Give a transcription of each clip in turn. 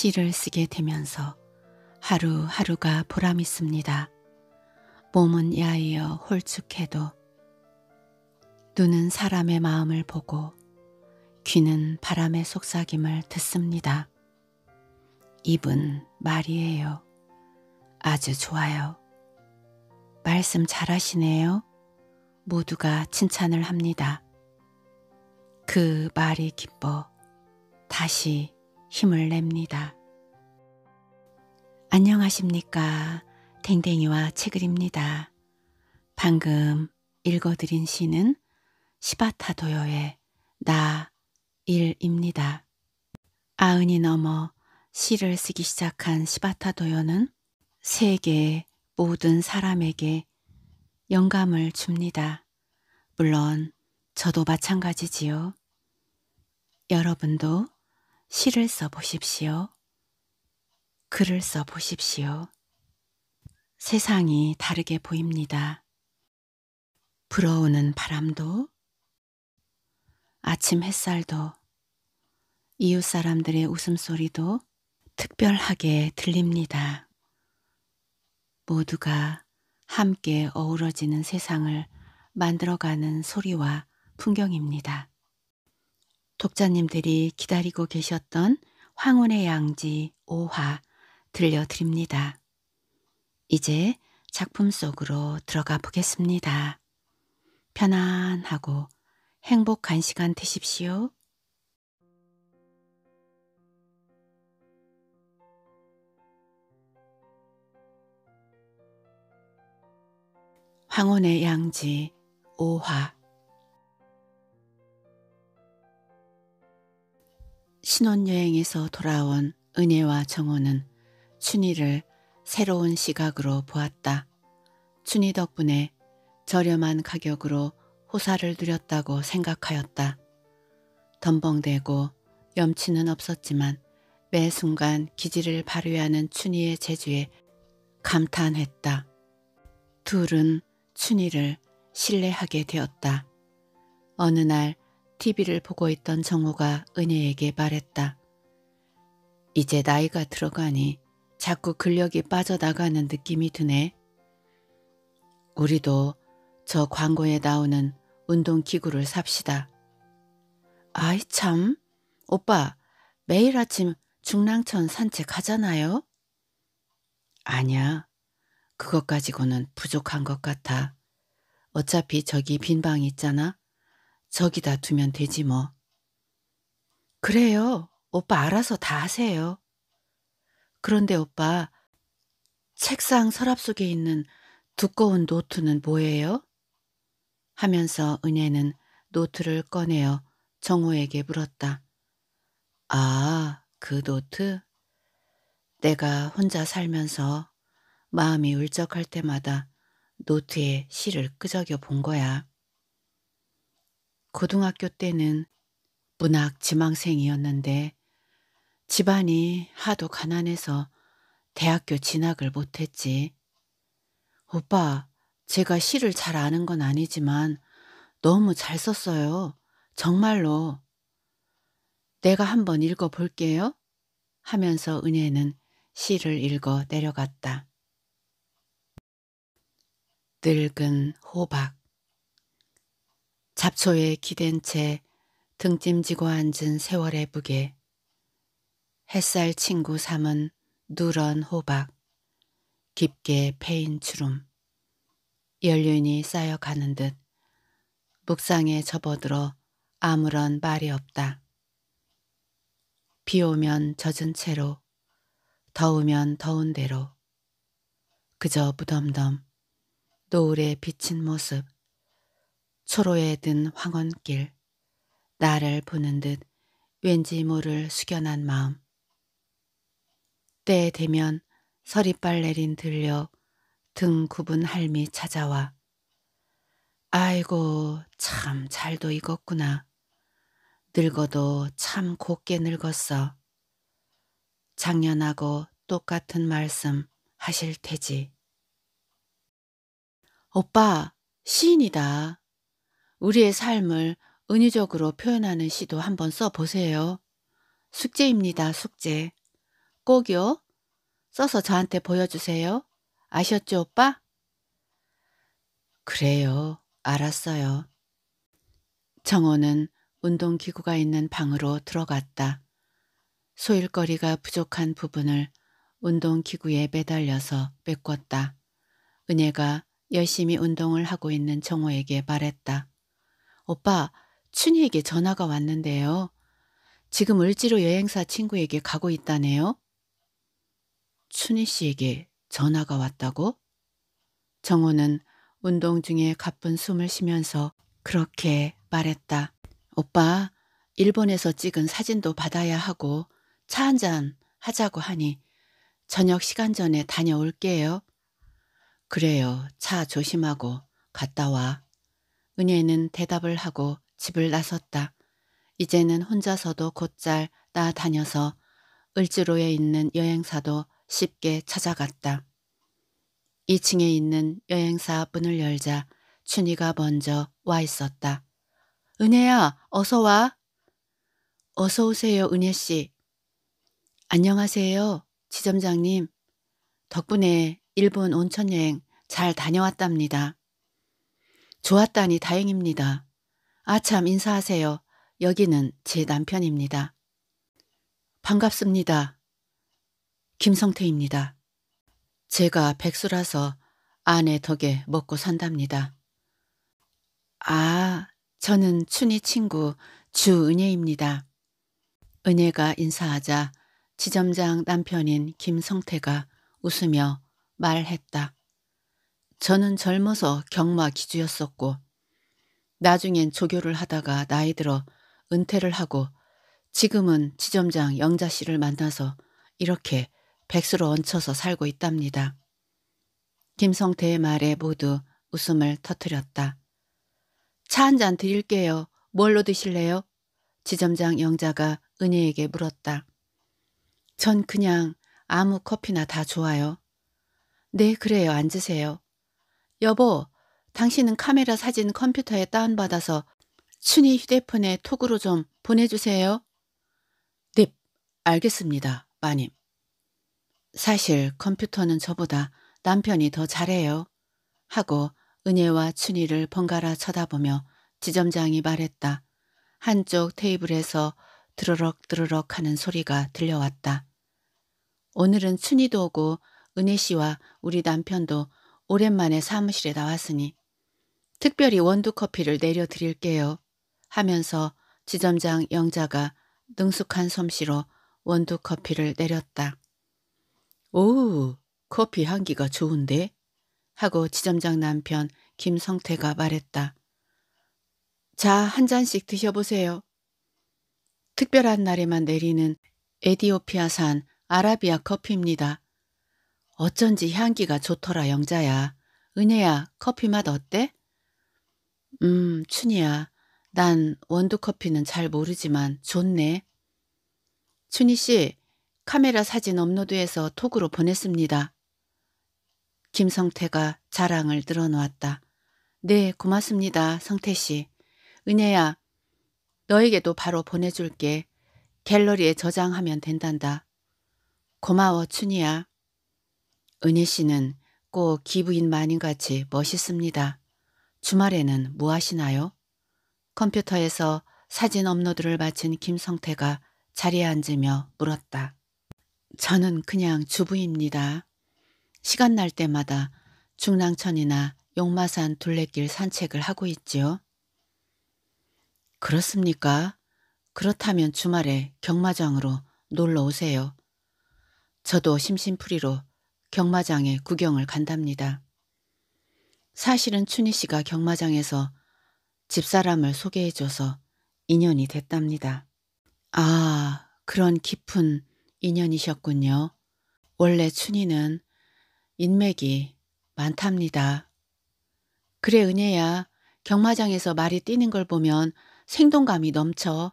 시를 쓰게 되면서 하루하루가 보람 있습니다. 몸은 야이어 홀쭉해도 눈은 사람의 마음을 보고 귀는 바람의 속삭임을 듣습니다. 입은 말이에요. 아주 좋아요. 말씀 잘하시네요. 모두가 칭찬을 합니다. 그 말이 기뻐 다시 힘을 냅니다. 안녕하십니까. 댕댕이와 책을입니다. 방금 읽어드린 시는 시바타도요의 나일입니다. 아흔이 넘어 시를 쓰기 시작한 시바타도요는 세계 모든 사람에게 영감을 줍니다. 물론 저도 마찬가지지요. 여러분도 시를 써보십시오. 글을 써보십시오. 세상이 다르게 보입니다. 불어오는 바람도, 아침 햇살도, 이웃 사람들의 웃음소리도 특별하게 들립니다. 모두가 함께 어우러지는 세상을 만들어가는 소리와 풍경입니다. 독자님들이 기다리고 계셨던 황혼의 양지 5화 들려드립니다. 이제 작품 속으로 들어가 보겠습니다. 편안하고 행복한 시간 되십시오. 황혼의 양지 5화 신혼여행에서 돌아온 은혜와 정호는 춘희를 새로운 시각으로 보았다. 춘희 덕분에 저렴한 가격으로 호사를 누렸다고 생각하였다. 덤벙대고 염치는 없었지만 매 순간 기질을 발휘하는 춘희의 재주에 감탄했다. 둘은 춘희를 신뢰하게 되었다. 어느 날 TV를 보고 있던 정호가 은혜에게 말했다. 이제 나이가 들어가니 자꾸 근력이 빠져나가는 느낌이 드네. 우리도 저 광고에 나오는 운동기구를 삽시다. 아이 참, 오빠 매일 아침 중랑천 산책하잖아요? 아니야, 그것 가지고는 부족한 것 같아. 어차피 저기 빈방 있잖아. 저기다 두면 되지 뭐. 그래요. 오빠 알아서 다 하세요. 그런데 오빠, 책상 서랍 속에 있는 두꺼운 노트는 뭐예요? 하면서 은혜는 노트를 꺼내어 정호에게 물었다. 아, 그 노트? 내가 혼자 살면서 마음이 울적할 때마다 노트에 시를 끄적여 본 거야. 고등학교 때는 문학 지망생이었는데 집안이 하도 가난해서 대학교 진학을 못했지. 오빠, 제가 시를 잘 아는 건 아니지만 너무 잘 썼어요. 정말로. 내가 한번 읽어 볼게요. 하면서 은혜는 시를 읽어 내려갔다. 늙은 호박 잡초에 기댄 채 등짐지고 앉은 세월의 무게. 햇살 친구 삼은 누런 호박, 깊게 패인 주름. 연륜이 쌓여가는 듯 묵상에 접어들어 아무런 말이 없다. 비 오면 젖은 채로, 더우면 더운 대로. 그저 무덤덤 노을에 비친 모습. 초로에 든 황혼길, 나를 보는 듯 왠지 모를 숙연한 마음. 때 되면 서리빨 내린 들려 등 굽은 할미 찾아와. 아이고 참 잘도 익었구나. 늙어도 참 곱게 늙었어. 작년하고 똑같은 말씀 하실 테지. 오빠 시인이다. 우리의 삶을 은유적으로 표현하는 시도 한번 써보세요. 숙제입니다. 숙제. 꼭요. 써서 저한테 보여주세요. 아셨죠, 오빠? 그래요. 알았어요. 정호는 운동기구가 있는 방으로 들어갔다. 소일거리가 부족한 부분을 운동기구에 매달려서 메꿨다. 은혜가 열심히 운동을 하고 있는 정호에게 말했다. 오빠, 춘희에게 전화가 왔는데요. 지금 을지로 여행사 친구에게 가고 있다네요. 춘희 씨에게 전화가 왔다고? 정호는 운동 중에 가쁜 숨을 쉬면서 그렇게 말했다. 오빠, 일본에서 찍은 사진도 받아야 하고 차 한잔 하자고 하니 저녁 시간 전에 다녀올게요. 그래요. 차 조심하고 갔다 와. 은혜는 대답을 하고 집을 나섰다. 이제는 혼자서도 곧잘 따다녀서 을지로에 있는 여행사도 쉽게 찾아갔다. 2층에 있는 여행사 문을 열자 춘희가 먼저 와 있었다. 은혜야 어서 와. 어서 오세요 은혜씨. 안녕하세요 지점장님. 덕분에 일본 온천여행 잘 다녀왔답니다. 좋았다니 다행입니다. 아참 인사하세요. 여기는 제 남편입니다. 반갑습니다. 김성태입니다. 제가 백수라서 아내 덕에 먹고 산답니다. 아, 저는 춘희 친구 주은혜입니다. 은혜가 인사하자 지점장 남편인 김성태가 웃으며 말했다. 저는 젊어서 경마 기주였었고 나중엔 조교를 하다가 나이 들어 은퇴를 하고 지금은 지점장 영자 씨를 만나서 이렇게 백수로 얹혀서 살고 있답니다. 김성태의 말에 모두 웃음을 터뜨렸다. 차 한잔 드릴게요. 뭘로 드실래요? 지점장 영자가 은혜에게 물었다. 전 그냥 아무 커피나 다 좋아요. 네, 그래요. 앉으세요. 여보, 당신은 카메라 사진 컴퓨터에 다운받아서 춘희 휴대폰에 톡으로 좀 보내주세요. 넵, 네, 알겠습니다, 마님. 사실 컴퓨터는 저보다 남편이 더 잘해요. 하고 은혜와 춘희를 번갈아 쳐다보며 지점장이 말했다. 한쪽 테이블에서 드르륵드르륵 하는 소리가 들려왔다. 오늘은 춘희도 오고 은혜 씨와 우리 남편도 오랜만에 사무실에 나왔으니 특별히 원두 커피를 내려드릴게요 하면서 지점장 영자가 능숙한 솜씨로 원두 커피를 내렸다. 오, 커피 향기가 좋은데? 하고 지점장 남편 김성태가 말했다. 자, 한 잔씩 드셔보세요. 특별한 날에만 내리는 에디오피아산 아라비아 커피입니다. 어쩐지 향기가 좋더라 영자야. 은혜야 커피 맛 어때? 음 춘희야 난 원두 커피는 잘 모르지만 좋네. 춘희 씨 카메라 사진 업로드해서 톡으로 보냈습니다. 김성태가 자랑을 늘어놓았다. 네 고맙습니다 성태 씨. 은혜야 너에게도 바로 보내줄게. 갤러리에 저장하면 된단다. 고마워 춘희야. 은혜 씨는 꼭 기부인 마님같이 멋있습니다. 주말에는 뭐 하시나요? 컴퓨터에서 사진 업로드를 마친 김성태가 자리에 앉으며 물었다. 저는 그냥 주부입니다. 시간 날 때마다 중랑천이나 용마산 둘레길 산책을 하고 있지요. 그렇습니까? 그렇다면 주말에 경마장으로 놀러 오세요. 저도 심심풀이로 경마장에 구경을 간답니다. 사실은 춘희 씨가 경마장에서 집사람을 소개해줘서 인연이 됐답니다. 아, 그런 깊은 인연이셨군요. 원래 춘희는 인맥이 많답니다. 그래 은혜야 경마장에서 말이 뛰는 걸 보면 생동감이 넘쳐.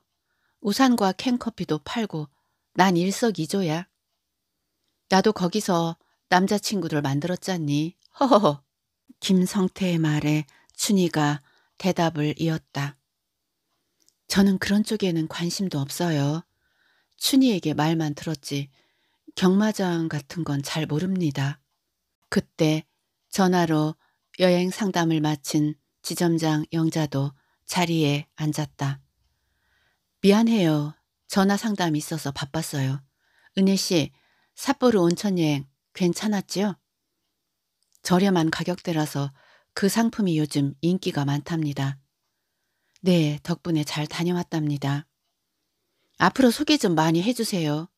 우산과 캔커피도 팔고 난 일석이조야. 나도 거기서 남자친구들 만들었잖니. 허허허. 김성태의 말에 춘희가 대답을 이었다. 저는 그런 쪽에는 관심도 없어요. 춘희에게 말만 들었지 경마장 같은 건 잘 모릅니다. 그때 전화로 여행 상담을 마친 지점장 영자도 자리에 앉았다. 미안해요. 전화 상담이 있어서 바빴어요. 은혜 씨, 삿포로 온천 여행 괜찮았지요? 저렴한 가격대라서 그 상품이 요즘 인기가 많답니다. 네, 덕분에 잘 다녀왔답니다. 앞으로 소개 좀 많이 해주세요.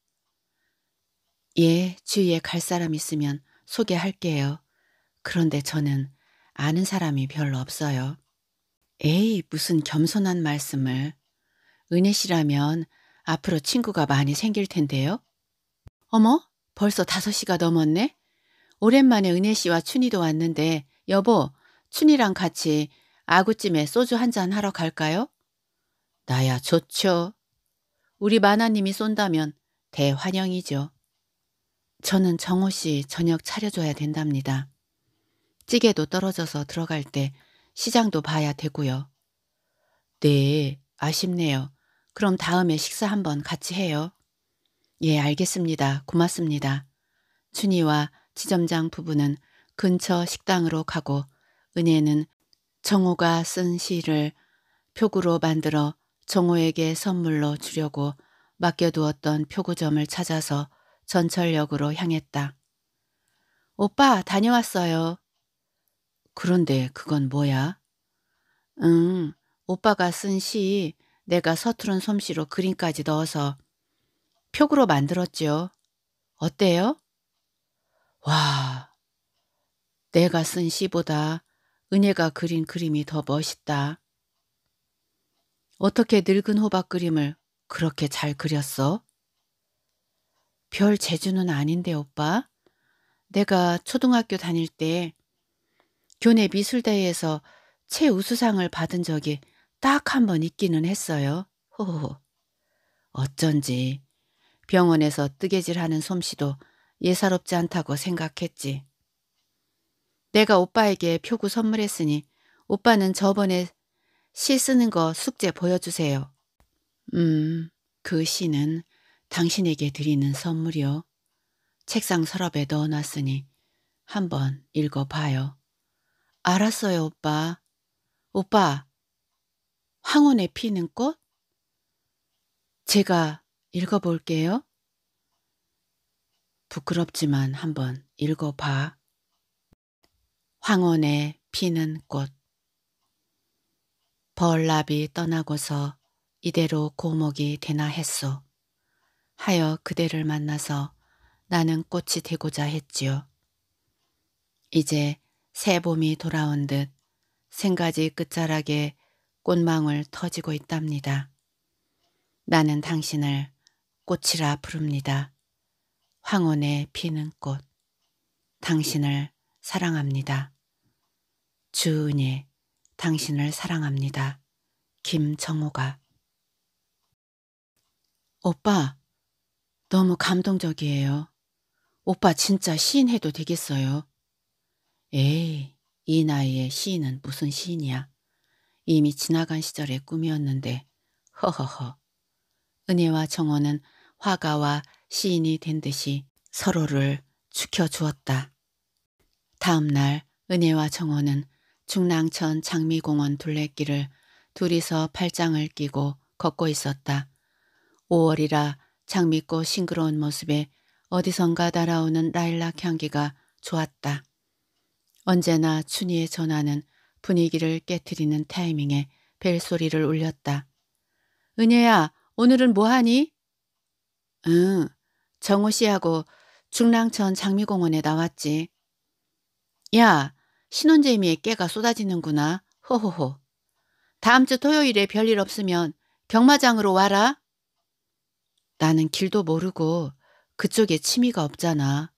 예, 주위에 갈 사람 있으면 소개할게요. 그런데 저는 아는 사람이 별로 없어요. 에이, 무슨 겸손한 말씀을. 은혜 씨라면 앞으로 친구가 많이 생길 텐데요. 어머, 벌써 다섯 시가 넘었네? 오랜만에 은혜 씨와 춘희도 왔는데 여보, 춘희랑 같이 아구찜에 소주 한잔 하러 갈까요? 나야 좋죠. 우리 마나님이 쏜다면 대환영이죠. 저는 정호 씨 저녁 차려줘야 된답니다. 찌개도 떨어져서 들어갈 때 시장도 봐야 되고요. 네, 아쉽네요. 그럼 다음에 식사 한번 같이 해요. 예, 알겠습니다. 고맙습니다. 춘희와 지점장 부부는 근처 식당으로 가고 은혜는 정호가 쓴 시를 표구로 만들어 정호에게 선물로 주려고 맡겨두었던 표구점을 찾아서 전철역으로 향했다. 오빠 다녀왔어요. 그런데 그건 뭐야? 응, 오빠가 쓴 시 내가 서투른 솜씨로 그림까지 넣어서 표구로 만들었지요. 어때요? 와, 내가 쓴 시보다 은혜가 그린 그림이 더 멋있다. 어떻게 늙은 호박 그림을 그렇게 잘 그렸어? 별 재주는 아닌데 오빠. 내가 초등학교 다닐 때 교내 미술대회에서 최우수상을 받은 적이 딱 한 번 있기는 했어요. 호호. 어쩐지 병원에서 뜨개질하는 솜씨도 예사롭지 않다고 생각했지. 내가 오빠에게 표구 선물했으니 오빠는 저번에 시 쓰는 거 숙제 보여주세요. 음, 그 시는 당신에게 드리는 선물이요. 책상 서랍에 넣어놨으니 한번 읽어봐요. 알았어요, 오빠. 오빠, 황혼에 피는 꽃? 제가 읽어볼게요. 부끄럽지만 한번 읽어봐. 황혼에 피는 꽃. 벌납이 떠나고서 이대로 고목이 되나 했소. 하여 그대를 만나서 나는 꽃이 되고자 했지요. 이제 새 봄이 돌아온 듯 생가지 끝자락에 꽃망울 터지고 있답니다. 나는 당신을 꽃이라 부릅니다. 황혼에 피는 꽃. 당신을 사랑합니다. 주은이 당신을 사랑합니다. 김정호가 오빠 너무 감동적이에요. 오빠 진짜 시인 해도 되겠어요? 에이 이 나이에 시인은 무슨 시인이야. 이미 지나간 시절의 꿈이었는데 허허허. 은혜와 정호는 화가와 시인이 된 듯이 서로를 축혀주었다. 다음 날 은혜와 정원은 중랑천 장미공원 둘레길을 둘이서 팔짱을 끼고 걷고 있었다. 5월이라 장미꽃 싱그러운 모습에 어디선가 날아오는 라일락 향기가 좋았다. 언제나 춘희의 전화는 분위기를 깨뜨리는 타이밍에 벨소리를 울렸다. 은혜야, 오늘은 뭐하니? 응, 정우 씨하고 중랑천 장미공원에 나왔지. 야, 신혼재미에 깨가 쏟아지는구나. 호호호. 다음 주 토요일에 별일 없으면 경마장으로 와라. 나는 길도 모르고 그쪽에 취미가 없잖아.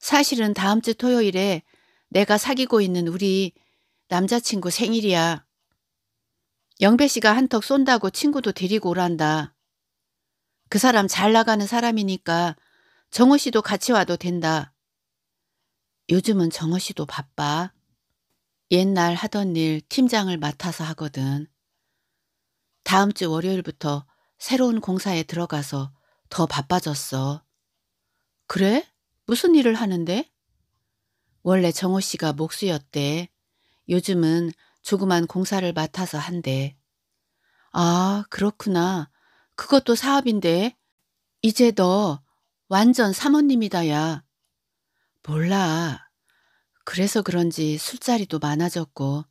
사실은 다음 주 토요일에 내가 사귀고 있는 우리 남자친구 생일이야. 영배 씨가 한턱 쏜다고 친구도 데리고 오란다. 그 사람 잘 나가는 사람이니까 정호 씨도 같이 와도 된다. 요즘은 정호 씨도 바빠. 옛날 하던 일 팀장을 맡아서 하거든. 다음 주 월요일부터 새로운 공사에 들어가서 더 바빠졌어. 그래? 무슨 일을 하는데? 원래 정호 씨가 목수였대. 요즘은 조그만 공사를 맡아서 한대. 아, 그렇구나. 그것도 사업인데. 이제 너 완전 사모님이다야. 몰라. 그래서 그런지 술자리도 많아졌고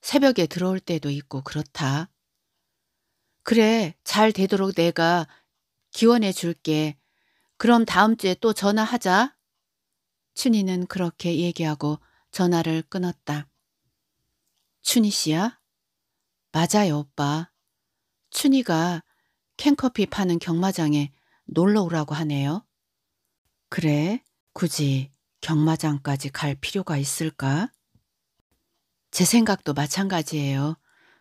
새벽에 들어올 때도 있고 그렇다. 그래, 잘 되도록 내가 기원해 줄게. 그럼 다음 주에 또 전화하자. 춘희는 그렇게 얘기하고 전화를 끊었다. 춘희 씨야? 맞아요, 오빠. 춘희가 캔커피 파는 경마장에 놀러 오라고 하네요. 그래, 굳이 경마장까지 갈 필요가 있을까? 제 생각도 마찬가지예요.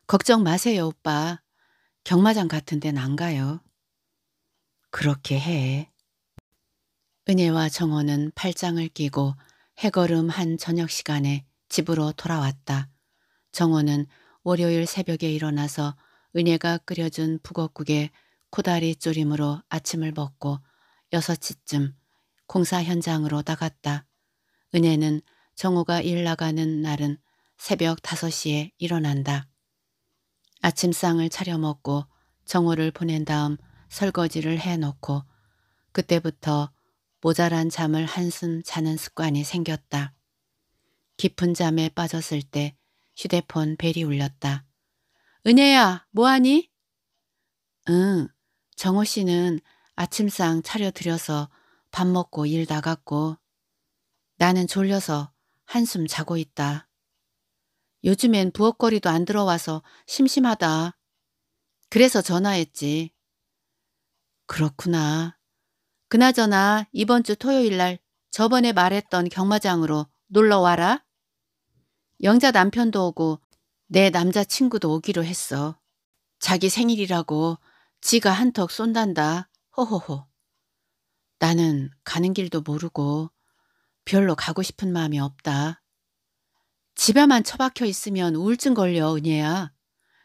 걱정 마세요, 오빠. 경마장 같은 데는 안 가요. 그렇게 해. 은혜와 정호는 팔짱을 끼고 해걸음 한 저녁 시간에 집으로 돌아왔다. 정호는 월요일 새벽에 일어나서 은혜가 끓여준 북어국에 코다리 졸임으로 아침을 먹고 6시쯤 공사 현장으로 나갔다. 은혜는 정우가일 나가는 날은 새벽 5시에 일어난다. 아침상을 차려 먹고 정우를 보낸 다음 설거지를 해놓고 그때부터 모자란 잠을 한숨 자는 습관이 생겼다. 깊은 잠에 빠졌을 때 휴대폰 벨이 울렸다. 은혜야, 뭐하니? 응, 정호 씨는 아침상 차려드려서 밥 먹고 일 나갔고 나는 졸려서 한숨 자고 있다. 요즘엔 부엌거리도 안 들어와서 심심하다. 그래서 전화했지. 그렇구나. 그나저나 이번 주 토요일 날 저번에 말했던 경마장으로 놀러 와라. 영자 남편도 오고 내 남자친구도 오기로 했어. 자기 생일이라고 지가 한턱 쏜단다. 호호호. 나는 가는 길도 모르고 별로 가고 싶은 마음이 없다. 집에만 처박혀 있으면 우울증 걸려, 은혜야.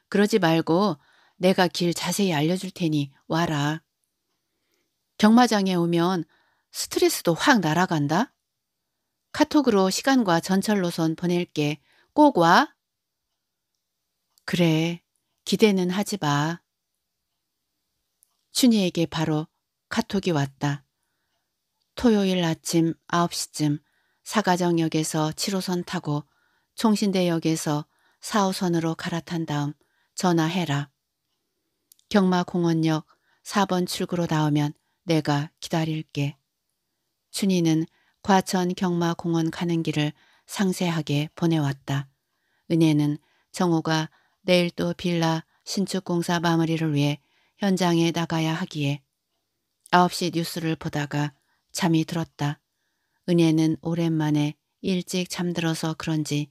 그러지 말고 내가 길 자세히 알려줄 테니 와라. 경마장에 오면 스트레스도 확 날아간다. 카톡으로 시간과 전철 노선 보낼게. 꼭 와. 그래. 기대는 하지 마. 춘희에게 바로 카톡이 왔다. 토요일 아침 9시쯤 사가정역에서 7호선 타고 총신대역에서 4호선으로 갈아탄 다음 전화해라. 경마공원역 4번 출구로 나오면 내가 기다릴게. 춘희는 과천 경마공원 가는 길을 상세하게 보내왔다. 은혜는 정호가 내일 또 빌라 신축공사 마무리를 위해 현장에 나가야 하기에 9시 뉴스를 보다가 잠이 들었다. 은혜는 오랜만에 일찍 잠들어서 그런지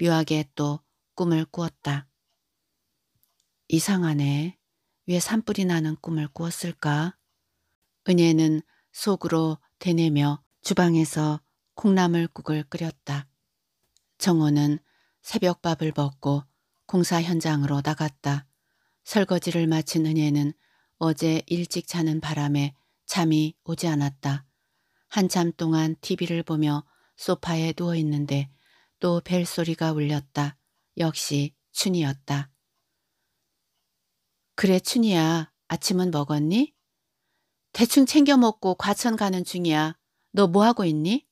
묘하게 또 꿈을 꾸었다. 이상하네. 왜 산불이 나는 꿈을 꾸었을까? 은혜는 속으로 되뇌며 주방에서 콩나물국을 끓였다. 정호는 새벽밥을 먹고 공사 현장으로 나갔다. 설거지를 마친 은혜는 어제 일찍 자는 바람에 잠이 오지 않았다. 한참 동안 TV를 보며 소파에 누워있는데 또 벨소리가 울렸다. 역시 춘이었다. 그래 춘이야 아침은 먹었니? 대충 챙겨 먹고 과천 가는 중이야. 너 뭐하고 있니?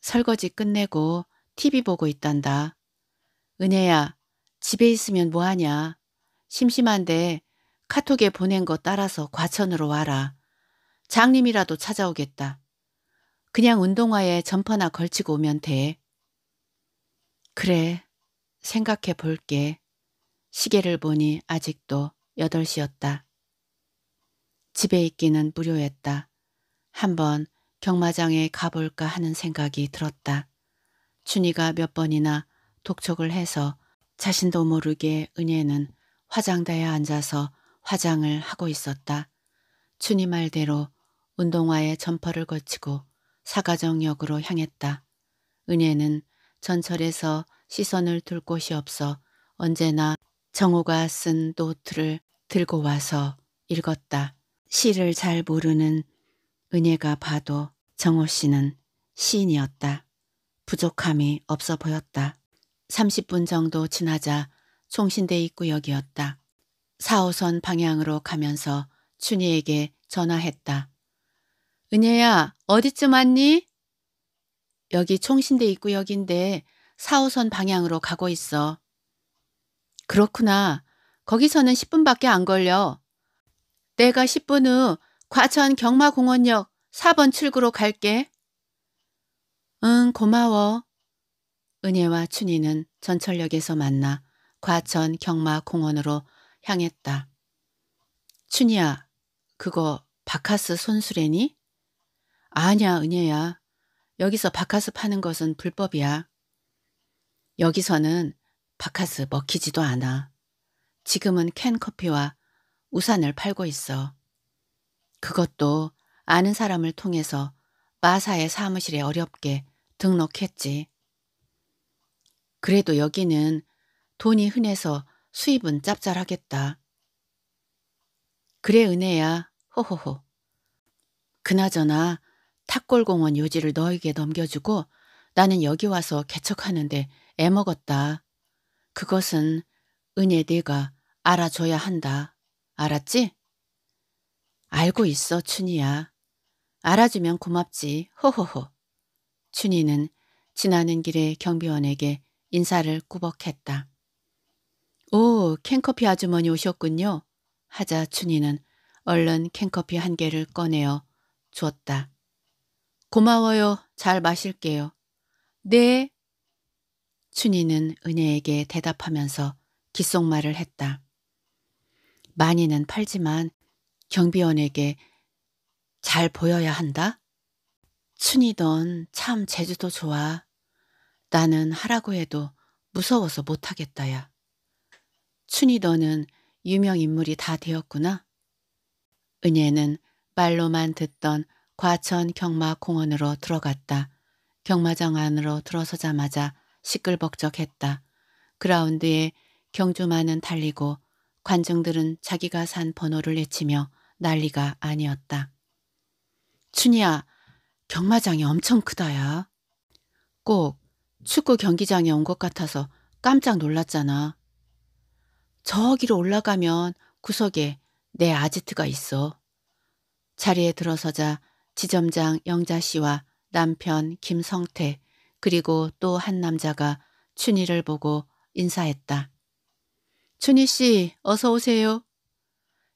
설거지 끝내고 TV 보고 있단다. 은혜야 집에 있으면 뭐하냐? 심심한데 카톡에 보낸 거 따라서 과천으로 와라. 장님이라도 찾아오겠다. 그냥 운동화에 점퍼나 걸치고 오면 돼. 그래, 생각해 볼게. 시계를 보니 아직도 8시였다. 집에 있기는 무료했다. 한번 경마장에 가볼까 하는 생각이 들었다. 춘희가 몇 번이나 독촉을 해서 자신도 모르게 은혜는 화장대에 앉아서 화장을 하고 있었다. 춘희 말대로 운동화에 점퍼를 걸치고 사가정역으로 향했다. 은혜는 전철에서 시선을 둘 곳이 없어 언제나 정호가 쓴 노트를 들고 와서 읽었다. 시를 잘 모르는 은혜가 봐도 정호 씨는 시인이었다. 부족함이 없어 보였다. 30분 정도 지나자 송신대 입구역이었다. 4호선 방향으로 가면서 춘희에게 전화했다. 은혜야 어디쯤 왔니? 여기 총신대 입구역인데 4호선 방향으로 가고 있어. 그렇구나. 거기서는 10분밖에 안 걸려. 내가 10분 후 과천 경마공원역 4번 출구로 갈게. 응, 고마워. 은혜와 춘희는 전철역에서 만나 과천 경마 공원으로 향했다. 춘이야 그거 바카스 손수레니? 아냐, 은혜야. 여기서 바카스 파는 것은 불법이야. 여기서는 바카스 먹히지도 않아. 지금은 캔 커피와 우산을 팔고 있어. 그것도 아는 사람을 통해서 마사의 사무실에 어렵게 등록했지. 그래도 여기는 돈이 흔해서 수입은 짭짤하겠다. 그래 은혜야. 호호호. 그나저나 탁골공원 요지를 너에게 넘겨주고 나는 여기 와서 개척하는데 애먹었다. 그것은 은혜 네가 알아줘야 한다. 알았지? 알고 있어 춘이야 알아주면 고맙지. 호호호. 춘이는 지나는 길에 경비원에게 인사를 꾸벅했다. 오, 캔커피 아주머니 오셨군요. 하자 춘희는 얼른 캔커피 한 개를 꺼내어 주었다. 고마워요. 잘 마실게요. 네. 춘희는 은혜에게 대답하면서 귓속말을 했다. 많이는 팔지만 경비원에게 잘 보여야 한다? 춘희던 참 제주도 좋아. 나는 하라고 해도 무서워서 못하겠다야. 춘희 너는 유명인물이 다 되었구나. 은혜는 말로만 듣던 과천 경마공원으로 들어갔다. 경마장 안으로 들어서자마자 시끌벅적했다. 그라운드에 경주만은 달리고 관중들은 자기가 산 번호를 외치며 난리가 아니었다. 춘희야, 경마장이 엄청 크다야. 꼭 축구 경기장에 온 것 같아서 깜짝 놀랐잖아. 저기로 올라가면 구석에 내 아지트가 있어. 자리에 들어서자 지점장 영자 씨와 남편 김성태 그리고 또 한 남자가 춘희를 보고 인사했다. 춘희 씨 어서 오세요.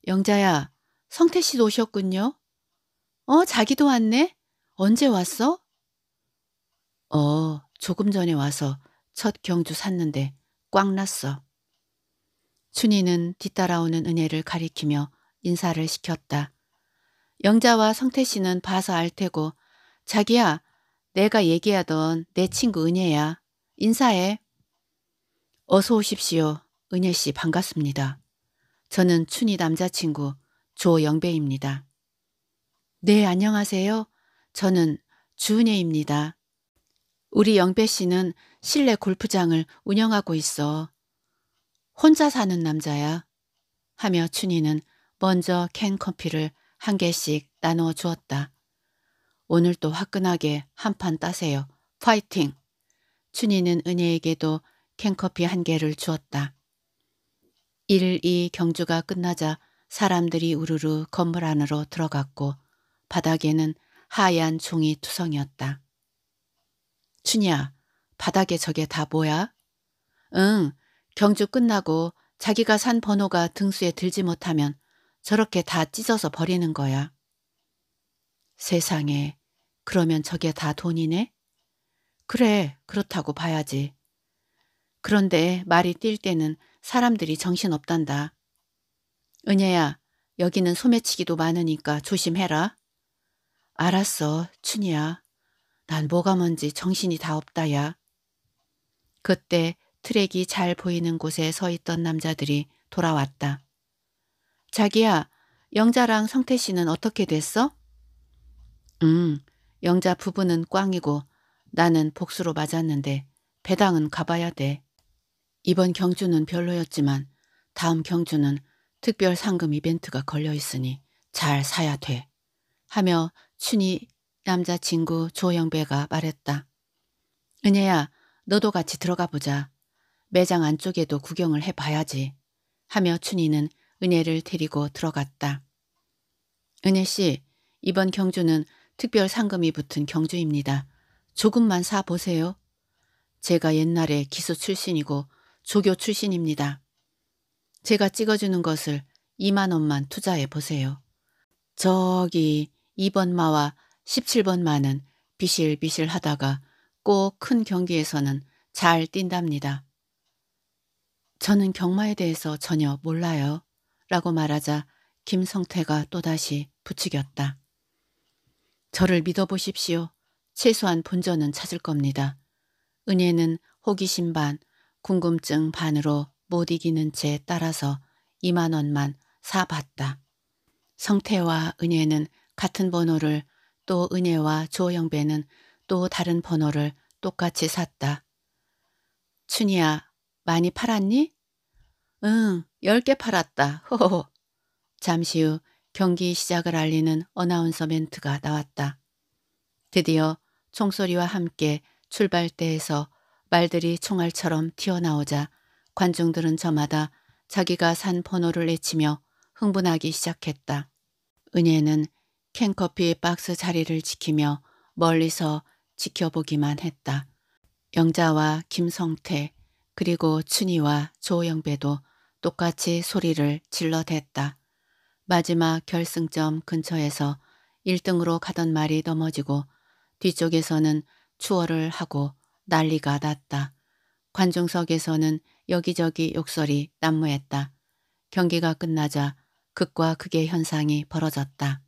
영자야 성태 씨도 오셨군요. 어 자기도 왔네. 언제 왔어? 어 조금 전에 와서 첫 경주 샀는데 꽉 났어. 춘희는 뒤따라오는 은혜를 가리키며 인사를 시켰다. 영자와 성태 씨는 봐서 알 테고 자기야 내가 얘기하던 내 친구 은혜야. 인사해. 어서 오십시오. 은혜 씨 반갑습니다. 저는 춘희 남자친구 조영배입니다. 네 안녕하세요. 저는 주은혜입니다. 우리 영배 씨는 실내 골프장을 운영하고 있어 혼자 사는 남자야. 하며 춘희는 먼저 캔 커피를 한 개씩 나누어 주었다. 오늘도 화끈하게 한 판 따세요. 파이팅! 춘희는 은혜에게도 캔커피 한 개를 주었다. 1, 2 경주가 끝나자 사람들이 우르르 건물 안으로 들어갔고 바닥에는 하얀 종이 투성이었다. 춘희야, 바닥에 저게 다 뭐야? 응, 경주 끝나고 자기가 산 번호가 등수에 들지 못하면 저렇게 다 찢어서 버리는 거야. 세상에, 그러면 저게 다 돈이네? 그래, 그렇다고 봐야지. 그런데 말이 뛸 때는 사람들이 정신없단다. 은혜야, 여기는 소매치기도 많으니까 조심해라. 알았어, 춘이야. 난 뭐가 뭔지 정신이 다 없다야. 그때 트랙이 잘 보이는 곳에 서 있던 남자들이 돌아왔다. 자기야, 영자랑 성태 씨는 어떻게 됐어? 응, 영자 부부는 꽝이고 나는 복수로 맞았는데 배당은 가봐야 돼. 이번 경주는 별로였지만 다음 경주는 특별 상금 이벤트가 걸려 있으니 잘 사야 돼. 하며 춘희 남자친구 조영배가 말했다. 은혜야, 너도 같이 들어가 보자. 매장 안쪽에도 구경을 해봐야지 하며 춘희는 은혜를 데리고 들어갔다. 은혜 씨, 이번 경주는 특별 상금이 붙은 경주입니다. 조금만 사보세요. 제가 옛날에 기수 출신이고 조교 출신입니다. 제가 찍어주는 것을 2만 원만 투자해 보세요. 저기 2번 마와 17번 마는 비실비실 하다가 꼭 큰 경기에서는 잘 뛴답니다. 저는 경마에 대해서 전혀 몰라요. 라고 말하자 김성태가 또다시 부추겼다. 저를 믿어보십시오. 최소한 본전은 찾을 겁니다. 은혜는 호기심 반, 궁금증 반으로 못 이기는 채 따라서 2만 원만 사봤다. 성태와 은혜는 같은 번호를 또 은혜와 조영배는 또 다른 번호를 똑같이 샀다. 춘희야, 많이 팔았니? 응, 열 개 팔았다. 호호호. 잠시 후 경기 시작을 알리는 어나운서 멘트가 나왔다. 드디어 총소리와 함께 출발대에서 말들이 총알처럼 튀어나오자 관중들은 저마다 자기가 산 번호를 외치며 흥분하기 시작했다. 은혜는 캔커피 박스 자리를 지키며 멀리서 지켜보기만 했다. 영자와 김성태 그리고 춘희와 조영배도 똑같이 소리를 질러댔다. 마지막 결승점 근처에서 1등으로 가던 말이 넘어지고 뒤쪽에서는 추월을 하고 난리가 났다. 관중석에서는 여기저기 욕설이 난무했다. 경기가 끝나자 극과 극의 현상이 벌어졌다.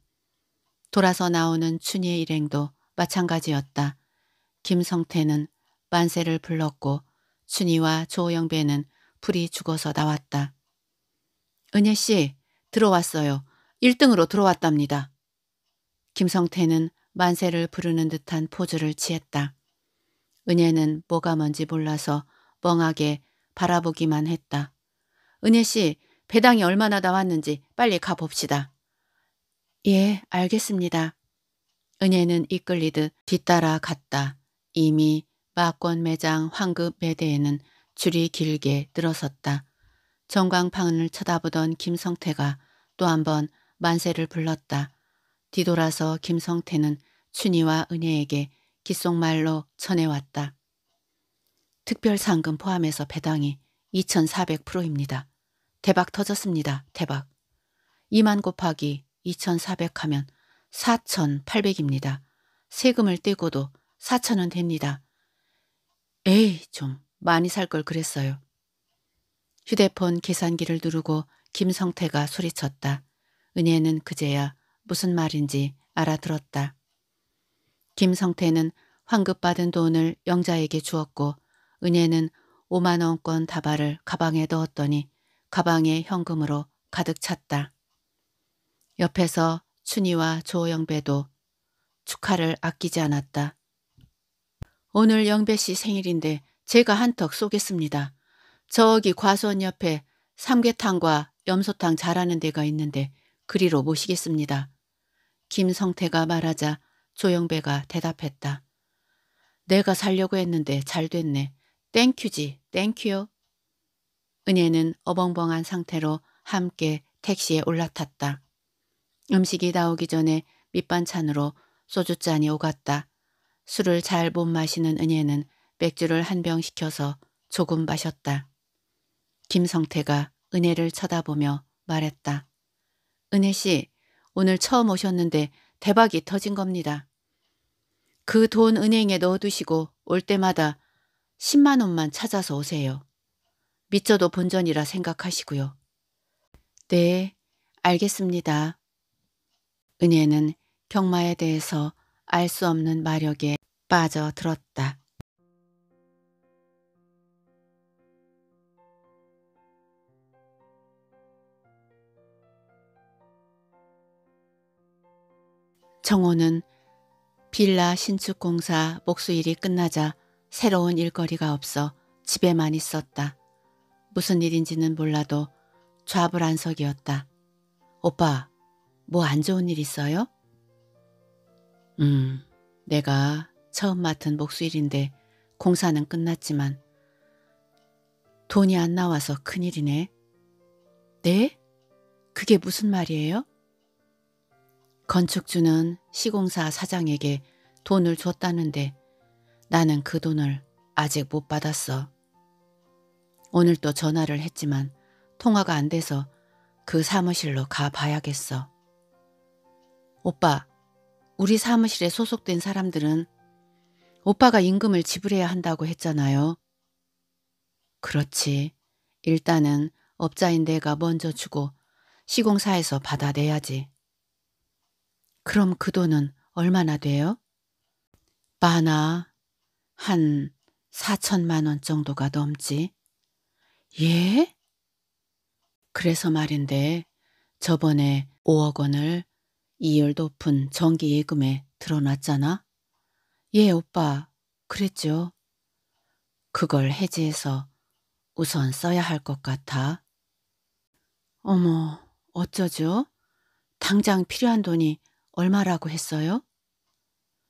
돌아서 나오는 춘희의 일행도 마찬가지였다. 김성태는 만세를 불렀고 춘희와 조영배는 불이 죽어서 나왔다. 은혜 씨, 들어왔어요. 1등으로 들어왔답니다. 김성태는 만세를 부르는 듯한 포즈를 취했다. 은혜는 뭐가 뭔지 몰라서 멍하게 바라보기만 했다. 은혜 씨, 배당이 얼마나 나왔는지 빨리 가봅시다. 예, 알겠습니다. 은혜는 이끌리듯 뒤따라 갔다. 이미 마권 매장 황급 매대에는 줄이 길게 늘어섰다. 전광판을 쳐다보던 김성태가 또 한 번 만세를 불렀다. 뒤돌아서 김성태는 춘희와 은혜에게 기속말로 전해왔다. 특별상금 포함해서 배당이 2,400%입니다. 대박 터졌습니다. 대박. 2만 곱하기 2,400 하면 4,800입니다. 세금을 떼고도 4,000은 됩니다. 에이 좀 많이 살 걸 그랬어요. 휴대폰 계산기를 누르고 김성태가 소리쳤다. 은혜는 그제야 무슨 말인지 알아들었다. 김성태는 환급받은 돈을 영자에게 주었고 은혜는 5만 원권 다발을 가방에 넣었더니 가방에 현금으로 가득 찼다. 옆에서 춘희와 조영배도 축하를 아끼지 않았다. 오늘 영배 씨 생일인데 제가 한턱 쏘겠습니다. 저기 과수원 옆에 삼계탕과 염소탕 잘하는 데가 있는데 그리로 모시겠습니다. 김성태가 말하자 조영배가 대답했다. 내가 살려고 했는데 잘 됐네. 땡큐지 땡큐요. 은혜는 어벙벙한 상태로 함께 택시에 올라탔다. 음식이 나오기 전에 밑반찬으로 소주잔이 오갔다. 술을 잘 못 마시는 은혜는 맥주를 한 병 시켜서 조금 마셨다. 김성태가 은혜를 쳐다보며 말했다. 은혜 씨, 오늘 처음 오셨는데 대박이 터진 겁니다. 그 돈 은행에 넣어두시고 올 때마다 10만 원만 찾아서 오세요. 미쳐도 본전이라 생각하시고요. 네, 알겠습니다. 은혜는 경마에 대해서 알 수 없는 마력에 빠져들었다. 정호는 빌라 신축공사 목수일이 끝나자 새로운 일거리가 없어 집에만 있었다. 무슨 일인지는 몰라도 좌불안석이었다. 오빠, 뭐 안 좋은 일 있어요? 음, 내가 처음 맡은 목수일인데 공사는 끝났지만 돈이 안 나와서 큰일이네. 네? 그게 무슨 말이에요? 건축주는 시공사 사장에게 돈을 줬다는데 나는 그 돈을 아직 못 받았어. 오늘 또 전화를 했지만 통화가 안 돼서 그 사무실로 가봐야겠어. 오빠, 우리 사무실에 소속된 사람들은 오빠가 임금을 지불해야 한다고 했잖아요. 그렇지. 일단은 업자인 내가 먼저 주고 시공사에서 받아내야지. 그럼 그 돈은 얼마나 돼요? 많아. 한 4천만 원 정도가 넘지. 예? 그래서 말인데 저번에 5억 원을 이율 높은 정기 예금에 들어놨잖아. 예, 오빠. 그랬죠. 그걸 해지해서 우선 써야 할 것 같아. 어머, 어쩌죠? 당장 필요한 돈이 얼마라고 했어요?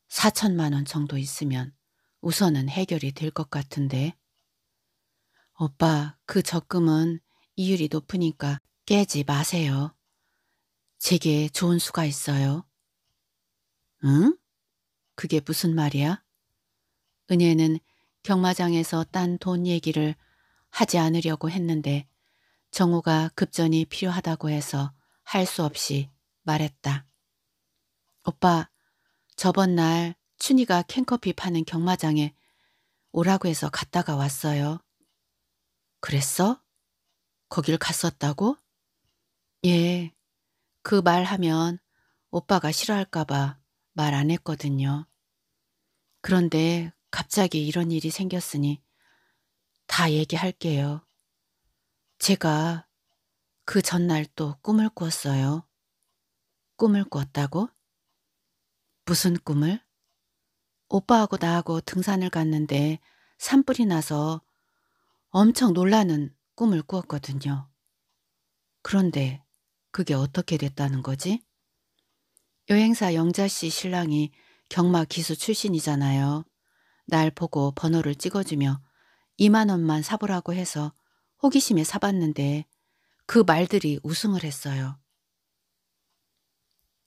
4천만 원 정도 있으면 우선은 해결이 될 것 같은데. 오빠, 그 적금은 이율이 높으니까 깨지 마세요. 제게 좋은 수가 있어요. 응? 그게 무슨 말이야? 은혜는 경마장에서 딴 돈 얘기를 하지 않으려고 했는데 정우가 급전이 필요하다고 해서 할 수 없이 말했다. 오빠, 저번 날 춘이가 캔커피 파는 경마장에 오라고 해서 갔다가 왔어요. 그랬어? 거길 갔었다고? 예. 그 말 하면 오빠가 싫어할까봐 말 안 했거든요. 그런데 갑자기 이런 일이 생겼으니 다 얘기할게요. 제가 그 전날 또 꿈을 꾸었어요 꿈을 꾸었다고 무슨 꿈을? 오빠하고 나하고 등산을 갔는데 산불이 나서 엄청 놀라는 꿈을 꾸었거든요. 그런데 그게 어떻게 됐다는 거지? 여행사 영자 씨 신랑이 경마 기수 출신이잖아요. 날 보고 번호를 찍어주며 2만 원만 사보라고 해서 호기심에 사봤는데 그 말들이 우승을 했어요.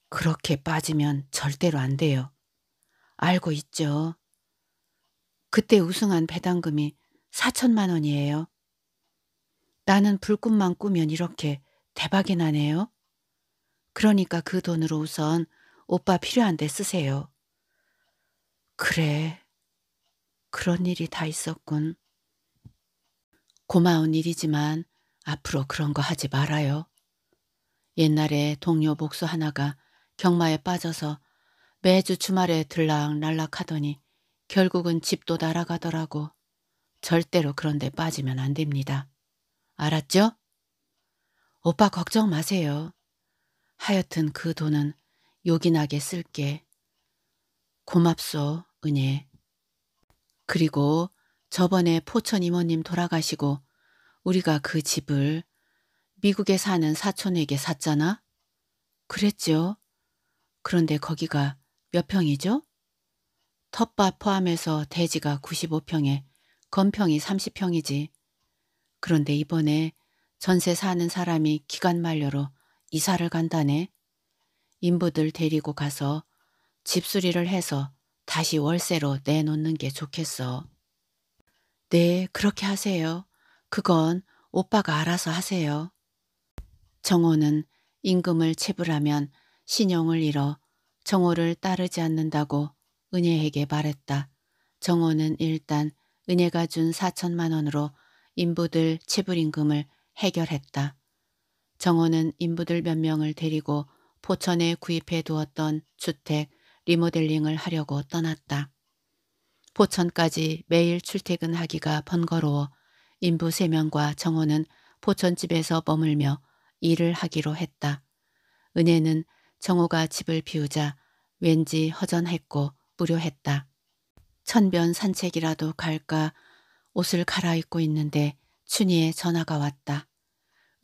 그렇게 빠지면 절대로 안 돼요. 알고 있죠. 그때 우승한 배당금이 4천만 원이에요. 나는 불꽃만 꾸면 이렇게 대박이 나네요. 그러니까 그 돈으로 우선 오빠 필요한 데 쓰세요. 그래. 그런 일이 다 있었군. 고마운 일이지만 앞으로 그런 거 하지 말아요. 옛날에 동료 복수 하나가 경마에 빠져서 매주 주말에 들락날락 하더니 결국은 집도 날아가더라고. 절대로 그런 데 빠지면 안 됩니다. 알았죠? 오빠 걱정 마세요. 하여튼 그 돈은 요긴하게 쓸게. 고맙소, 은혜. 그리고 저번에 포천 이모님 돌아가시고 우리가 그 집을 미국에 사는 사촌에게 샀잖아? 그랬죠? 그런데 거기가 몇 평이죠? 텃밭 포함해서 대지가 95평에 건평이 30평이지. 그런데 이번에 전세 사는 사람이 기간 만료로 이사를 간다네. 인부들 데리고 가서 집 수리를 해서 다시 월세로 내놓는 게 좋겠어. 네, 그렇게 하세요. 그건 오빠가 알아서 하세요. 정호는 임금을 체불하면 신용을 잃어 정호를 따르지 않는다고 은혜에게 말했다. 정호는 일단 은혜가 준 4천만 원으로 인부들 체불임금을 해결했다. 정호는 인부들 몇 명을 데리고 포천에 구입해 두었던 주택 리모델링을 하려고 떠났다. 포천까지 매일 출퇴근하기가 번거로워 인부 3명과 정호는 포천집에서 머물며 일을 하기로 했다. 은혜는 정호가 집을 비우자 왠지 허전했고 무료했다. 천변 산책이라도 갈까 옷을 갈아입고 있는데 춘희의 전화가 왔다.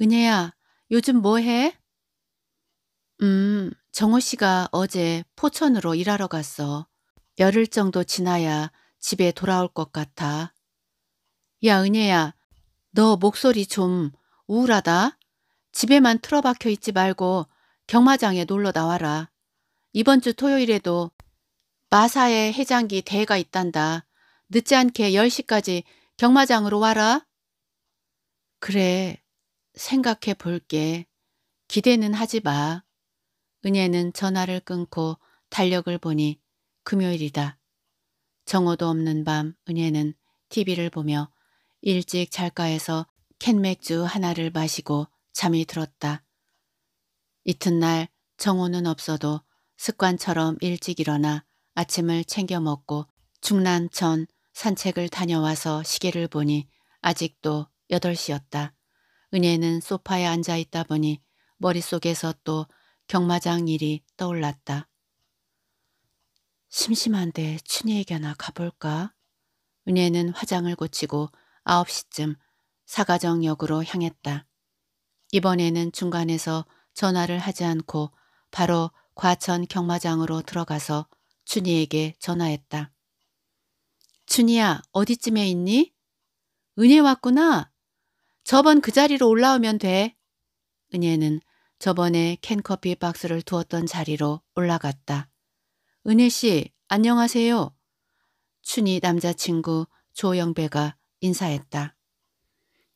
은혜야, 요즘 뭐 해? 음, 정호 씨가 어제 포천으로 일하러 갔어. 열흘 정도 지나야 집에 돌아올 것 같아. 야, 은혜야, 너 목소리 좀 우울하다. 집에만 틀어박혀 있지 말고 경마장에 놀러 나와라. 이번 주 토요일에도 마사의 해장기 대회가 있단다. 늦지 않게 10시까지 경마장으로 와라. 그래, 생각해 볼게. 기대는 하지 마. 은혜는 전화를 끊고 달력을 보니 금요일이다. 정오도 없는 밤 은혜는 TV를 보며 일찍 잘까에서 캔맥주 하나를 마시고 잠이 들었다. 이튿날 정호는 없어도 습관처럼 일찍 일어나 아침을 챙겨 먹고 중남천 산책을 다녀와서 시계를 보니 아직도 8시였다. 은혜는 소파에 앉아있다 보니 머릿속에서 또 경마장 일이 떠올랐다. 심심한데 춘희에게나 가볼까? 은혜는 화장을 고치고 9시쯤 사가정역으로 향했다. 이번에는 중간에서 전화를 하지 않고 바로 과천 경마장으로 들어가서 춘희에게 전화했다. 춘희야 어디쯤에 있니? 은혜 왔구나. 저번 그 자리로 올라오면 돼. 은혜는 저번에 캔커피 박스를 두었던 자리로 올라갔다. 은혜 씨, 안녕하세요. 춘희 남자친구 조영배가 인사했다.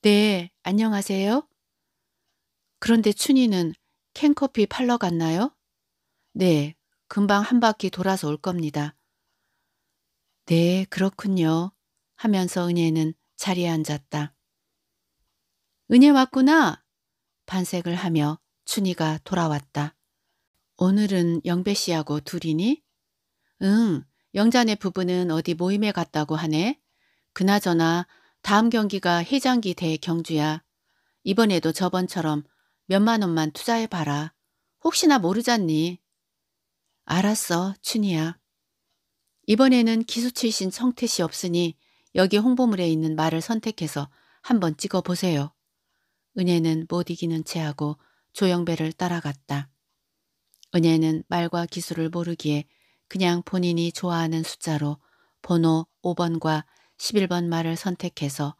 네, 안녕하세요. 그런데 춘희는 캔커피 팔러 갔나요? 네, 금방 한 바퀴 돌아서 올 겁니다. 네, 그렇군요. 하면서 은혜는 자리에 앉았다. 은혜 왔구나! 반색을 하며 춘희가 돌아왔다. 오늘은 영배 씨하고 둘이니? 응, 영자네 부부는 어디 모임에 갔다고 하네. 그나저나 다음 경기가 해장기 대 경주야. 이번에도 저번처럼 몇만 원만 투자해봐라. 혹시나 모르잖니. 알았어, 춘희야. 이번에는 기수 출신 성태씨 없으니 여기 홍보물에 있는 말을 선택해서 한번 찍어보세요. 은혜는 못 이기는 체하고 조영배를 따라갔다. 은혜는 말과 기술을 모르기에 그냥 본인이 좋아하는 숫자로 번호 5번과 11번 말을 선택해서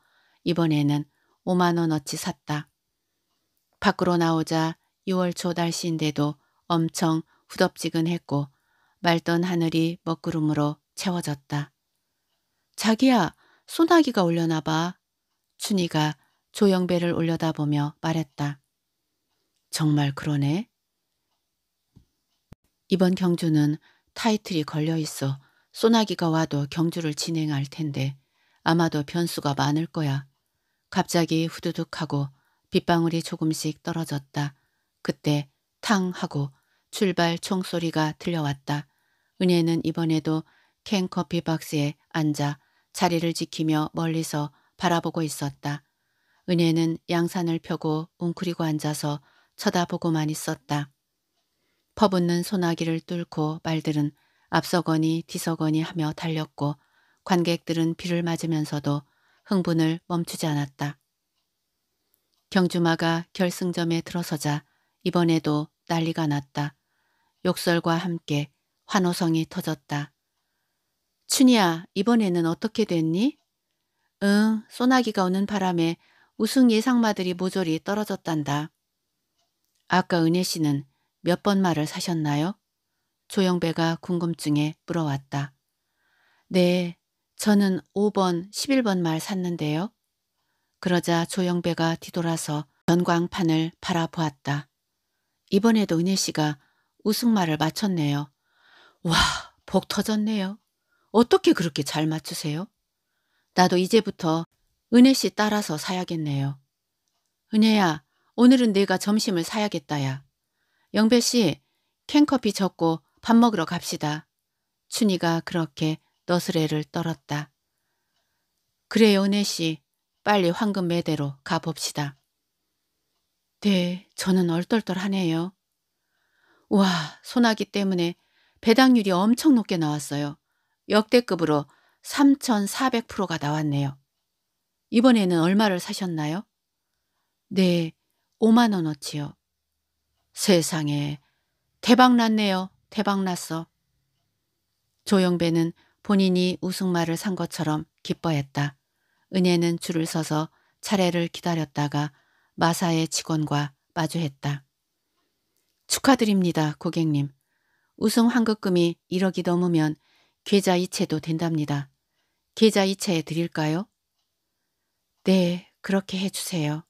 이번에는 5만원어치 샀다. 밖으로 나오자 6월 초 날씨인데도 엄청 후덥지근했고 맑던 하늘이 먹구름으로 채워졌다. 자기야, 소나기가 올려나 봐. 춘희가 조영배를 올려다보며 말했다. 정말 그러네. 이번 경주는 타이틀이 걸려있어 소나기가 와도 경주를 진행할 텐데 아마도 변수가 많을 거야. 갑자기 후두둑 하고 빗방울이 조금씩 떨어졌다. 그때 탕 하고 출발 총소리가 들려왔다. 은혜는 이번에도 캔커피 박스에 앉아 자리를 지키며 멀리서 바라보고 있었다. 은혜는 양산을 펴고 웅크리고 앉아서 쳐다보고만 있었다. 퍼붓는 소나기를 뚫고 말들은 앞서거니 뒤서거니 하며 달렸고 관객들은 비를 맞으면서도 흥분을 멈추지 않았다. 경주마가 결승점에 들어서자 이번에도 난리가 났다. 욕설과 함께 환호성이 터졌다. 춘희야 이번에는 어떻게 됐니? 응 소나기가 오는 바람에 우승 예상마들이 모조리 떨어졌단다. 아까 은혜 씨는 몇 번 말을 사셨나요? 조영배가 궁금증에 물어왔다. 네, 저는 5번, 11번 말 샀는데요. 그러자 조영배가 뒤돌아서 전광판을 바라보았다. 이번에도 은혜 씨가 우승말을 맞췄네요. 와, 복 터졌네요. 어떻게 그렇게 잘 맞추세요? 나도 이제부터 은혜 씨 따라서 사야겠네요. 은혜야, 오늘은 내가 점심을 사야겠다야. 영배 씨, 캔커피 적고 밥 먹으러 갑시다. 춘희가 그렇게 너스레를 떨었다. 그래요, 은혜 씨. 빨리 황금 매대로 가봅시다. 네, 저는 얼떨떨하네요. 우 와, 소나기 때문에 배당률이 엄청 높게 나왔어요. 역대급으로 3,400%가 나왔네요. 이번에는 얼마를 사셨나요? 네, 5만원어치요. 세상에, 대박났네요. 대박났어. 조영배는 본인이 우승말을 산 것처럼 기뻐했다. 은혜는 줄을 서서 차례를 기다렸다가 마사의 직원과 마주했다. 축하드립니다, 고객님. 우승 환급금이 1억이 넘으면 계좌이체도 된답니다. 계좌이체 해 드릴까요? 네, 그렇게 해주세요.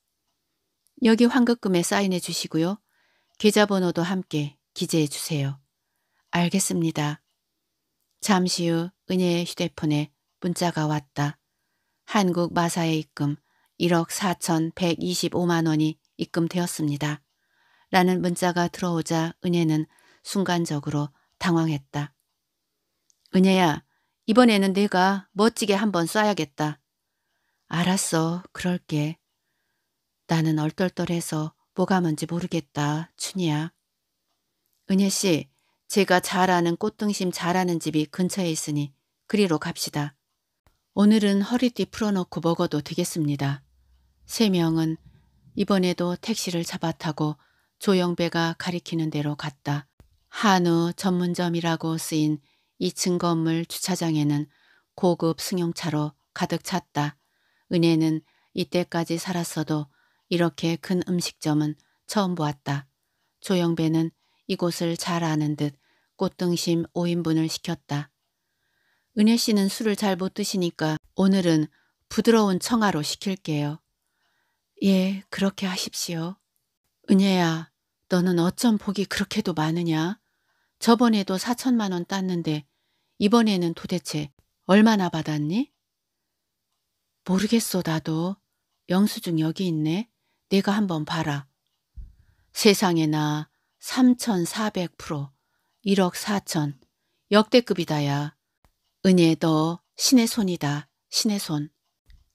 여기 환급금에 사인해 주시고요. 계좌번호도 함께 기재해 주세요. 알겠습니다. 잠시 후 은혜의 휴대폰에 문자가 왔다. 한국 마사에 입금 1억 4,125만 원이 입금되었습니다. 라는 문자가 들어오자 은혜는 순간적으로 당황했다. 은혜야, 이번에는 내가 멋지게 한번 쏴야겠다. 알았어, 그럴게. 나는 얼떨떨해서 뭐가 뭔지 모르겠다, 춘이야. 은혜 씨, 제가 잘 아는 꽃등심 잘하는 집이 근처에 있으니 그리로 갑시다. 오늘은 허리띠 풀어놓고 먹어도 되겠습니다. 세 명은 이번에도 택시를 잡아타고 조영배가 가리키는 대로 갔다. 한우 전문점이라고 쓰인 2층 건물 주차장에는 고급 승용차로 가득 찼다. 은혜는 이때까지 살았어도 이렇게 큰 음식점은 처음 보았다. 조영배는 이곳을 잘 아는 듯 꽃등심 5인분을 시켰다. 은혜 씨는 술을 잘 못 드시니까 오늘은 부드러운 청하로 시킬게요. 예, 그렇게 하십시오. 은혜야, 너는 어쩜 복이 그렇게도 많으냐? 저번에도 4천만 원 땄는데 이번에는 도대체 얼마나 받았니? 모르겠어, 나도. 영수증 여기 있네. 내가 한번 봐라. 세상에나 3,400% 1억 4천. 역대급이다야. 은혜 너 신의 손이다. 신의 손.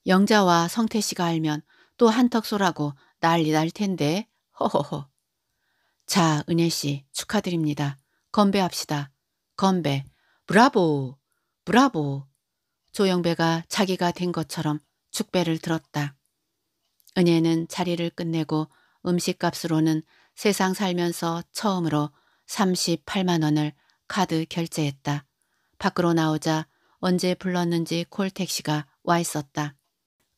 영자와 성태 씨가 알면 또한턱쏘라고 난리 날 텐데 허허허. 자 은혜 씨 축하드립니다. 건배합시다. 건배. 브라보. 브라보. 조영배가 자기가 된 것처럼 축배를 들었다. 은혜는 자리를 끝내고 음식값으로는 세상 살면서 처음으로 38만 원을 카드 결제했다. 밖으로 나오자 언제 불렀는지 콜택시가 와 있었다.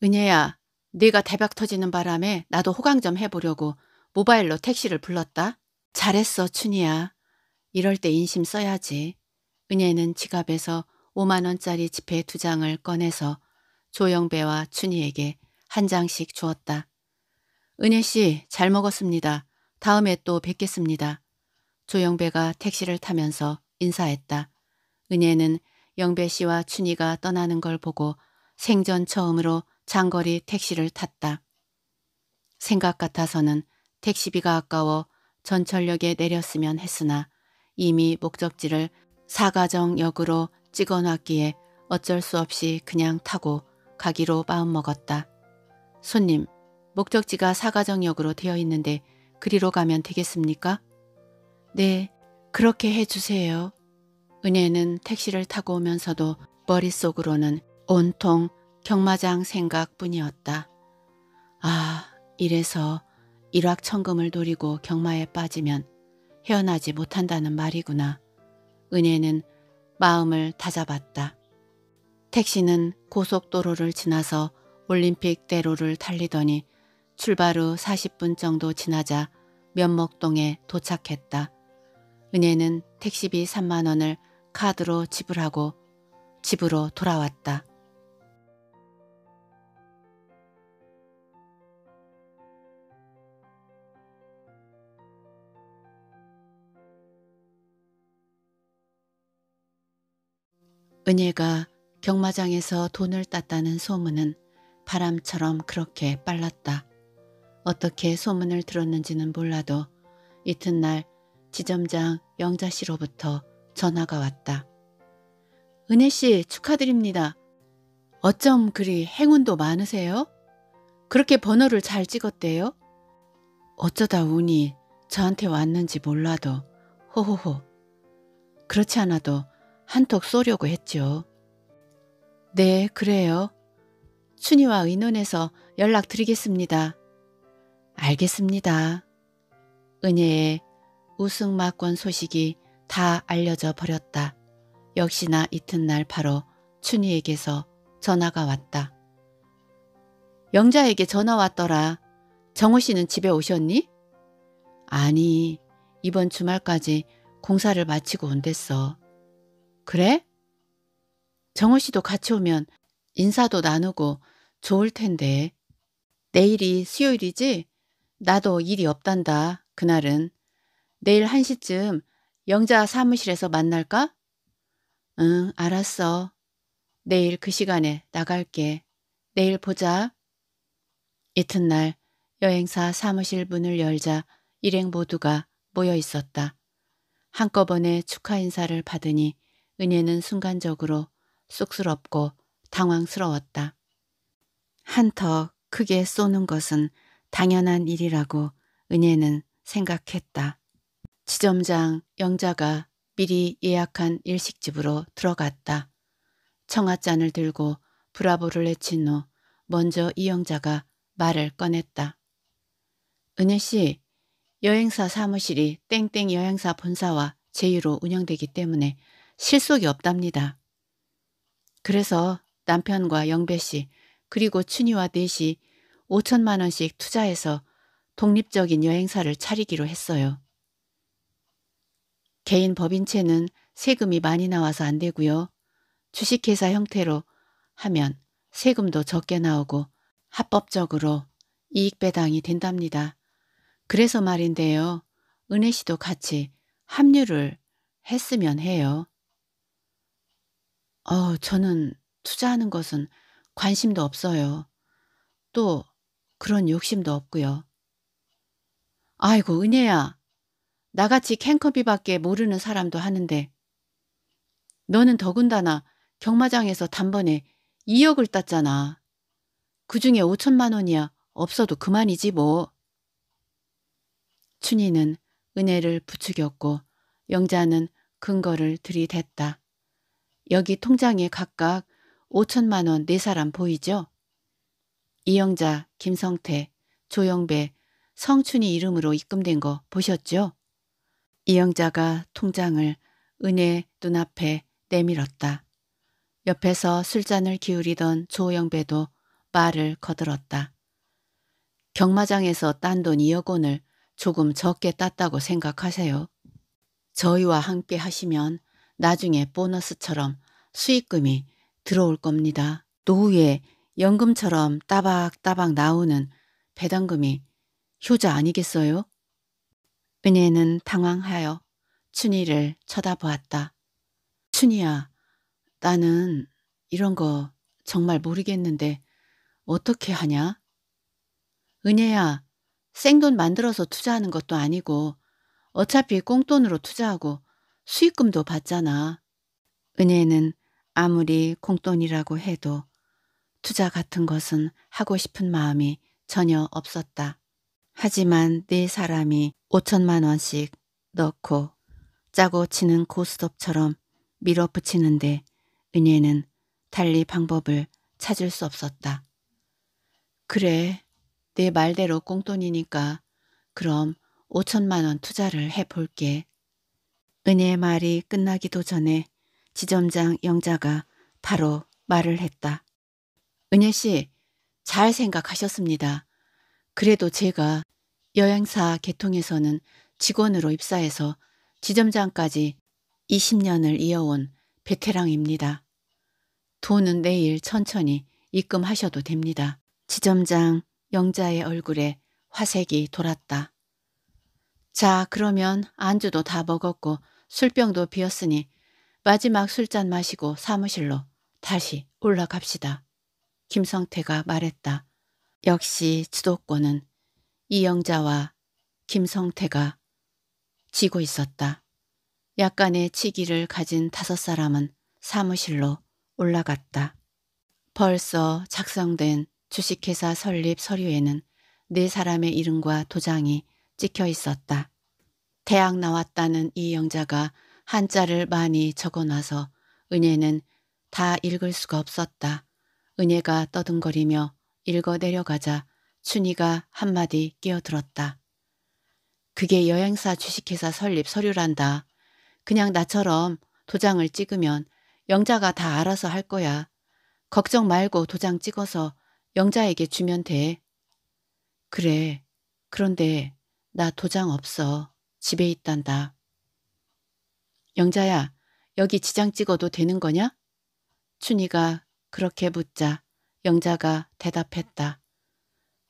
은혜야, 네가 대박 터지는 바람에 나도 호강 좀 해보려고 모바일로 택시를 불렀다. 잘했어, 춘이야. 이럴 때 인심 써야지. 은혜는 지갑에서 5만원짜리 지폐 두 장을 꺼내서 조영배와 춘희에게 한 장씩 주었다. 은혜 씨, 잘 먹었습니다. 다음에 또 뵙겠습니다. 조영배가 택시를 타면서 인사했다. 은혜는 영배 씨와 춘희가 떠나는 걸 보고 생전 처음으로 장거리 택시를 탔다. 생각 같아서는 택시비가 아까워 전철역에 내렸으면 했으나 이미 목적지를 사가정역으로 찍어놨기에 어쩔 수 없이 그냥 타고 가기로 마음먹었다. 손님, 목적지가 사가정역으로 되어 있는데 그리로 가면 되겠습니까? 네, 그렇게 해주세요. 은혜는 택시를 타고 오면서도 머릿속으로는 온통 경마장 생각뿐이었다. 아, 이래서 일확천금을 노리고 경마에 빠지면 헤어나지 못한다는 말이구나. 은혜는 마음을 다잡았다. 택시는 고속도로를 지나서 올림픽대로를 달리더니 출발 후 40분 정도 지나자 면목동에 도착했다. 은혜는 택시비 3만 원을 카드로 지불하고 집으로 돌아왔다. 은혜가 경마장에서 돈을 땄다는 소문은 바람처럼 그렇게 빨랐다. 어떻게 소문을 들었는지는 몰라도 이튿날 지점장 영자씨로부터 전화가 왔다. 은혜 씨 축하드립니다. 어쩜 그리 행운도 많으세요? 그렇게 번호를 잘 찍었대요? 어쩌다 운이 저한테 왔는지 몰라도 호호호 그렇지 않아도 한턱 쏘려고 했죠. 네 그래요. 춘희와 의논해서 연락드리겠습니다. 알겠습니다. 은혜의 우승 마권 소식이 다 알려져 버렸다. 역시나 이튿날 바로 춘희에게서 전화가 왔다. 영자에게 전화 왔더라. 정우 씨는 집에 오셨니? 아니, 이번 주말까지 공사를 마치고 온댔어. 그래? 정우 씨도 같이 오면 인사도 나누고 좋을 텐데. 내일이 수요일이지? 나도 일이 없단다, 그날은. 내일 1시쯤 영자 사무실에서 만날까? 응, 알았어. 내일 그 시간에 나갈게. 내일 보자. 이튿날 여행사 사무실 문을 열자 일행 모두가 모여 있었다. 한꺼번에 축하 인사를 받으니 은혜는 순간적으로 쑥스럽고 당황스러웠다. 한턱 크게 쏘는 것은 당연한 일이라고 은혜는 생각했다. 지점장 영자가 미리 예약한 일식집으로 들어갔다. 청아잔을 들고 브라보를 외친 후 먼저 이영자가 말을 꺼냈다. 은혜씨, 여행사 사무실이 땡땡 여행사 본사와 제휴로 운영되기 때문에 실속이 없답니다. 그래서 남편과 영배씨 그리고 춘희와 넷이 5천만 원씩 투자해서 독립적인 여행사를 차리기로 했어요. 개인 법인체는 세금이 많이 나와서 안 되고요. 주식회사 형태로 하면 세금도 적게 나오고 합법적으로 이익 배당이 된답니다. 그래서 말인데요. 은혜 씨도 같이 합류를 했으면 해요. 어, 저는 투자하는 것은 관심도 없어요. 또 그런 욕심도 없고요. 아이고 은혜야 나같이 캔커비밖에 모르는 사람도 하는데 너는 더군다나 경마장에서 단번에 2억을 땄잖아. 그중에 5천만 원이야 없어도 그만이지 뭐. 춘희는 은혜를 부추겼고 영자는 근거를 들이댔다. 여기 통장에 각각 5천만 원 네 사람 보이죠? 이영자, 김성태, 조영배, 성춘이 이름으로 입금된 거 보셨죠? 이영자가 통장을 은혜 눈앞에 내밀었다. 옆에서 술잔을 기울이던 조영배도 말을 거들었다. 경마장에서 딴 돈 2억 원을 조금 적게 땄다고 생각하세요. 저희와 함께 하시면 나중에 보너스처럼 수익금이 들어올 겁니다. 노후에 연금처럼 따박따박 나오는 배당금이 효자 아니겠어요? 은혜는 당황하여 춘희를 쳐다보았다. 춘희야, 나는 이런 거 정말 모르겠는데 어떻게 하냐? 은혜야, 생돈 만들어서 투자하는 것도 아니고 어차피 꽁돈으로 투자하고 수익금도 받잖아. 은혜는 아무리 공돈이라고 해도 투자 같은 것은 하고 싶은 마음이 전혀 없었다. 하지만 네 사람이 5천만 원씩 넣고 짜고 치는 고스톱처럼 밀어붙이는데 은혜는 달리 방법을 찾을 수 없었다. 그래, 내 네 말대로 꽁돈이니까 그럼 5천만 원 투자를 해볼게. 은혜의 말이 끝나기도 전에 지점장 영자가 바로 말을 했다. 은혜 씨, 잘 생각하셨습니다. 그래도 제가 여행사 개통에서는 직원으로 입사해서 지점장까지 20년을 이어온 베테랑입니다. 돈은 내일 천천히 입금하셔도 됩니다. 지점장 영자의 얼굴에 화색이 돌았다. 자 그러면 안주도 다 먹었고 술병도 비었으니 마지막 술잔 마시고 사무실로 다시 올라갑시다. 김성태가 말했다. 역시 수도권은 이영자와 김성태가 지고 있었다. 약간의 치기를 가진 다섯 사람은 사무실로 올라갔다. 벌써 작성된 주식회사 설립 서류에는 네 사람의 이름과 도장이 찍혀 있었다. 대학 나왔다는 이 영자가 한자를 많이 적어놔서 은혜는 다 읽을 수가 없었다. 은혜가 떠듬거리며 읽어 내려가자 춘희가 한마디 끼어들었다. 그게 여행사 주식회사 설립 서류란다. 그냥 나처럼 도장을 찍으면 영자가 다 알아서 할 거야. 걱정 말고 도장 찍어서 영자에게 주면 돼. 그래. 그런데 나 도장 없어. 집에 있단다. 영자야, 여기 지장 찍어도 되는 거냐? 춘희가 그렇게 묻자 영자가 대답했다.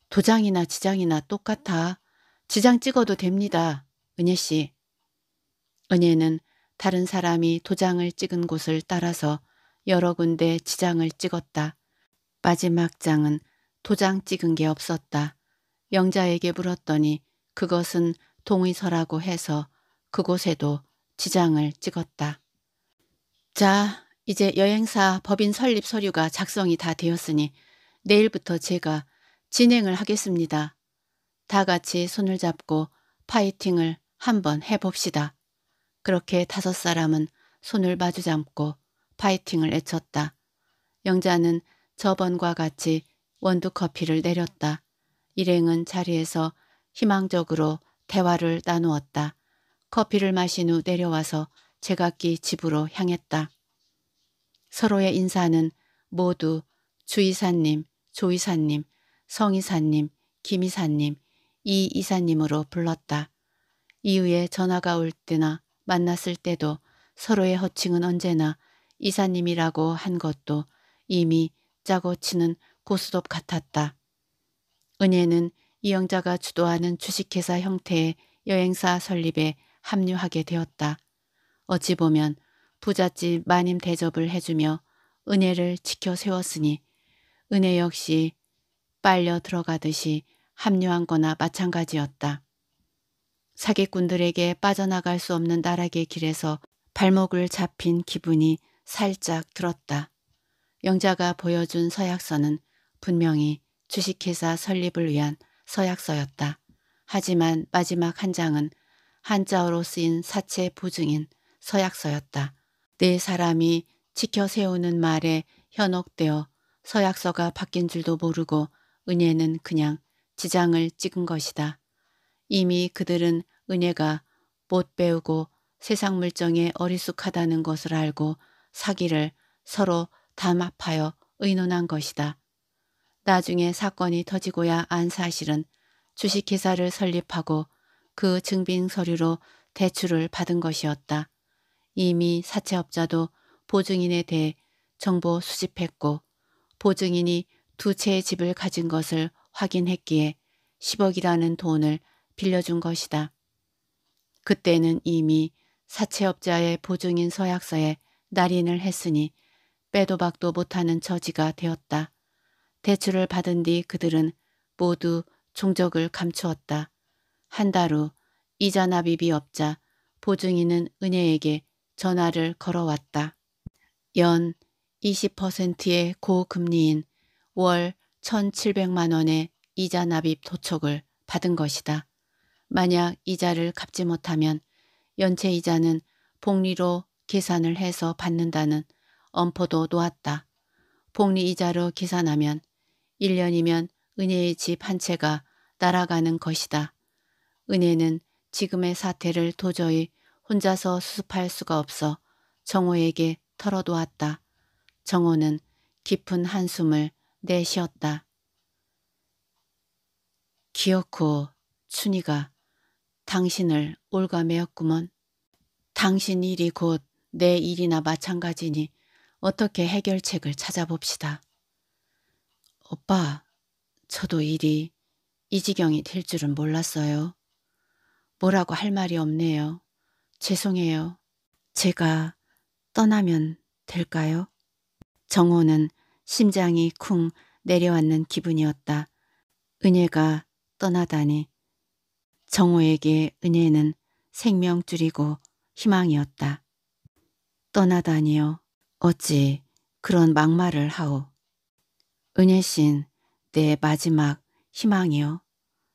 도장이나 지장이나 똑같아. 지장 찍어도 됩니다. 은혜씨. 은혜는 다른 사람이 도장을 찍은 곳을 따라서 여러 군데 지장을 찍었다. 마지막 장은 도장 찍은 게 없었다. 영자에게 물었더니 그것은 동의서라고 해서 그곳에도 지장을 찍었다. 자, 이제 여행사 법인 설립 서류가 작성이 다 되었으니 내일부터 제가 진행을 하겠습니다. 다 같이 손을 잡고 파이팅을 한번 해봅시다. 그렇게 다섯 사람은 손을 마주 잡고 파이팅을 외쳤다. 영자는 저번과 같이 원두 커피를 내렸다. 일행은 자리에서 희망적으로 대화를 나누었다. 커피를 마신 후 내려와서 제각기 집으로 향했다. 서로의 인사는 모두 주이사님, 조이사님, 성이사님, 김이사님, 이 이사님으로 불렀다. 이후에 전화가 올 때나 만났을 때도 서로의 호칭은 언제나 이사님이라고 한 것도 이미 짜고 치는 고스톱 같았다. 은혜는 이영자가 주도하는 주식회사 형태의 여행사 설립에 합류하게 되었다. 어찌 보면 부잣집 마님 대접을 해주며 은혜를 지켜 세웠으니 은혜 역시 빨려 들어가듯이 합류한 거나 마찬가지였다. 사기꾼들에게 빠져나갈 수 없는 나락의 길에서 발목을 잡힌 기분이 살짝 들었다. 영자가 보여준 서약서는 분명히 주식회사 설립을 위한 서약서였다. 하지만 마지막 한 장은 한자어로 쓰인 사채 보증인 서약서였다. 네 사람이 지켜 세우는 말에 현혹되어 서약서가 바뀐 줄도 모르고 은혜는 그냥 지장을 찍은 것이다. 이미 그들은 은혜가 못 배우고 세상 물정에 어리숙하다는 것을 알고 사기를 서로 담합하여 의논한 것이다. 나중에 사건이 터지고야 안 사실은 주식회사를 설립하고 그 증빙 서류로 대출을 받은 것이었다. 이미 사채업자도 보증인에 대해 정보 수집했고 보증인이 두 채의 집을 가진 것을 확인했기에 10억이라는 돈을 빌려준 것이다. 그때는 이미 사채업자의 보증인 서약서에 날인을 했으니 빼도박도 못하는 처지가 되었다. 대출을 받은 뒤 그들은 모두 종적을 감추었다. 한 달 후 이자 납입이 없자 보증인은 은혜에게 전화를 걸어왔다. 연 20%의 고금리인 월 1,700만 원의 이자 납입 도촉을 받은 것이다. 만약 이자를 갚지 못하면 연체 이자는 복리로 계산을 해서 받는다는 엄포도 놓았다. 복리 이자로 계산하면 1년이면 은혜의 집 한 채가 날아가는 것이다. 은혜는 지금의 사태를 도저히 혼자서 수습할 수가 없어 정호에게 털어놓았다. 정호는 깊은 한숨을 내쉬었다. 기어코 춘이가 당신을 올가매었구먼. 당신 일이 곧 내 일이나 마찬가지니 어떻게 해결책을 찾아봅시다. 오빠, 저도 일이 이 지경이 될 줄은 몰랐어요. 뭐라고 할 말이 없네요. 죄송해요. 제가 떠나면 될까요? 정호는 심장이 쿵 내려앉는 기분이었다. 은혜가 떠나다니. 정호에게 은혜는 생명줄이고 희망이었다. 떠나다니요. 어찌 그런 막말을 하오. 은혜신 내 마지막 희망이요.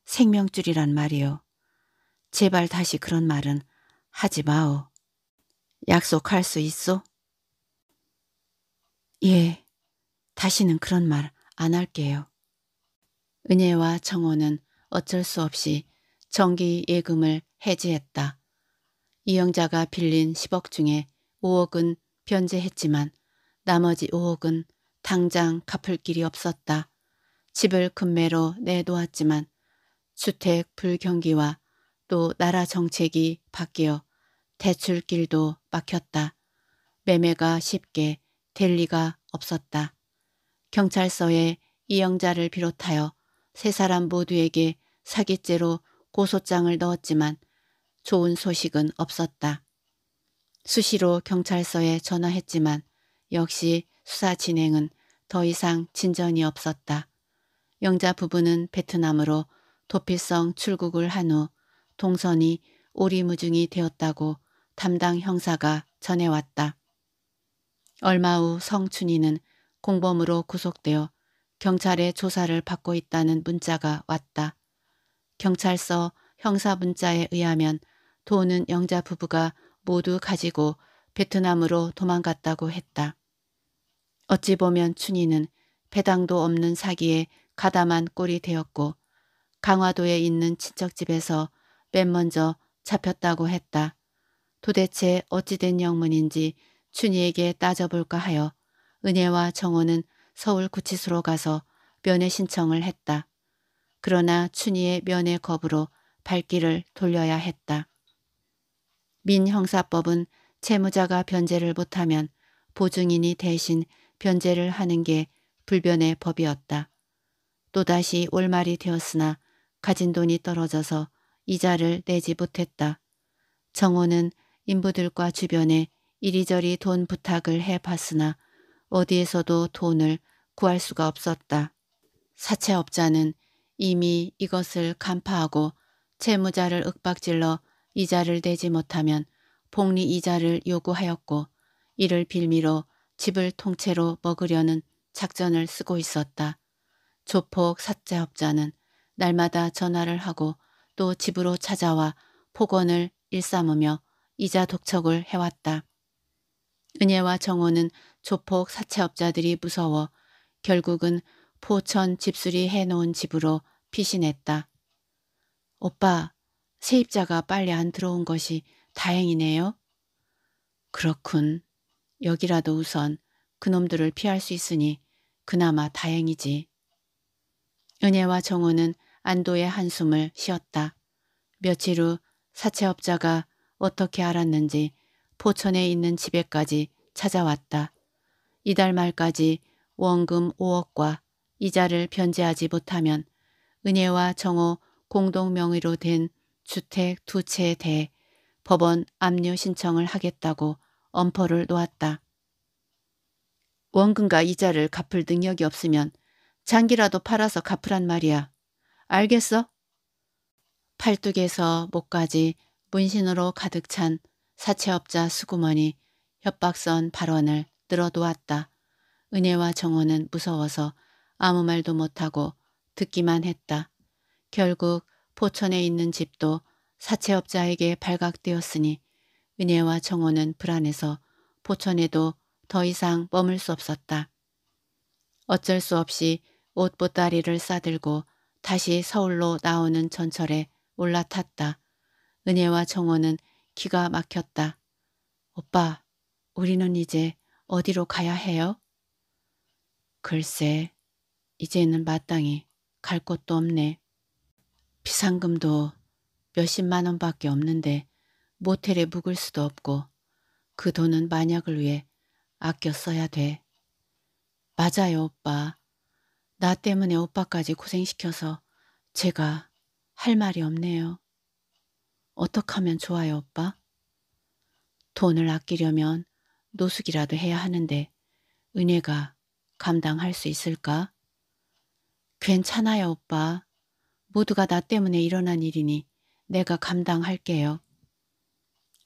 생명줄이란 말이요. 제발 다시 그런 말은 하지 마오. 약속할 수 있소? 예, 다시는 그런 말 안 할게요. 은혜와 청호는 어쩔 수 없이 정기 예금을 해지했다. 이영자가 빌린 10억 중에 5억은 변제했지만 나머지 5억은 당장 갚을 길이 없었다. 집을 금매로 내놓았지만 주택 불경기와 또 나라 정책이 바뀌어 대출길도 막혔다. 매매가 쉽게 될 리가 없었다. 경찰서에 이영자를 비롯하여 세 사람 모두에게 사기죄로 고소장을 넣었지만 좋은 소식은 없었다. 수시로 경찰서에 전화했지만 역시 수사 진행은 더 이상 진전이 없었다. 영자 부부는 베트남으로 도피성 출국을 한후 동선이 오리무중이 되었다고 담당 형사가 전해왔다. 얼마 후 성춘이는 공범으로 구속되어 경찰의 조사를 받고 있다는 문자가 왔다. 경찰서 형사 문자에 의하면 도는 영자 부부가 모두 가지고 베트남으로 도망갔다고 했다. 어찌 보면 춘희는 배당도 없는 사기에 가담한 꼴이 되었고 강화도에 있는 친척집에서 맨 먼저 잡혔다고 했다. 도대체 어찌된 영문인지 춘희에게 따져볼까 하여 은혜와 정호는 서울 구치소로 가서 면회 신청을 했다. 그러나 춘희의 면회 거부로 발길을 돌려야 했다. 민형사법은 채무자가 변제를 못하면 보증인이 대신 변제를 하는 게 불변의 법이었다. 또다시 올말이 되었으나 가진 돈이 떨어져서 이자를 내지 못했다. 정호는 인부들과 주변에 이리저리 돈 부탁을 해봤으나 어디에서도 돈을 구할 수가 없었다. 사채업자는 이미 이것을 간파하고 채무자를 윽박질러 이자를 내지 못하면 복리 이자를 요구하였고 이를 빌미로 집을 통째로 먹으려는 작전을 쓰고 있었다. 조폭 사채업자는 날마다 전화를 하고 또 집으로 찾아와 폭언을 일삼으며 이자 독촉을 해왔다. 은혜와 정호는 조폭 사채업자들이 무서워 결국은 포천 집수리 해놓은 집으로 피신했다. 오빠, 세입자가 빨리 안 들어온 것이 다행이네요. 그렇군. 여기라도 우선 그놈들을 피할 수 있으니 그나마 다행이지. 은혜와 정호는 안도의 한숨을 쉬었다. 며칠 후 사채업자가 어떻게 알았는지 포천에 있는 집에까지 찾아왔다. 이달 말까지 원금 5억과 이자를 변제하지 못하면 은혜와 정호 공동 명의로 된 주택 두 채에 대해 법원 압류 신청을 하겠다고 엄포를 놓았다. 원금과 이자를 갚을 능력이 없으면 장기라도 팔아서 갚으란 말이야. 알겠어? 팔뚝에서 목까지 문신으로 가득 찬 사채업자 수구머니 협박선 발언을 늘어놓았다. 은혜와 정호는 무서워서 아무 말도 못하고 듣기만 했다. 결국 포천에 있는 집도 사채업자에게 발각되었으니 은혜와 정호는 불안해서 포천에도 더 이상 머물 수 없었다. 어쩔 수 없이 옷보따리를 싸들고 다시 서울로 나오는 전철에 올라탔다. 은혜와 정원은 기가 막혔다. 오빠, 우리는 이제 어디로 가야 해요? 글쎄, 이제는 마땅히 갈 곳도 없네. 비상금도 몇십만 원밖에 없는데 모텔에 묵을 수도 없고 그 돈은 만약을 위해 아껴 써야 돼. 맞아요, 오빠. 나 때문에 오빠까지 고생시켜서 제가 할 말이 없네요. 어떡 하면 좋아요, 오빠? 돈을 아끼려면 노숙이라도 해야 하는데 은혜가 감당할 수 있을까? 괜찮아요, 오빠. 모두가 나 때문에 일어난 일이니 내가 감당할게요.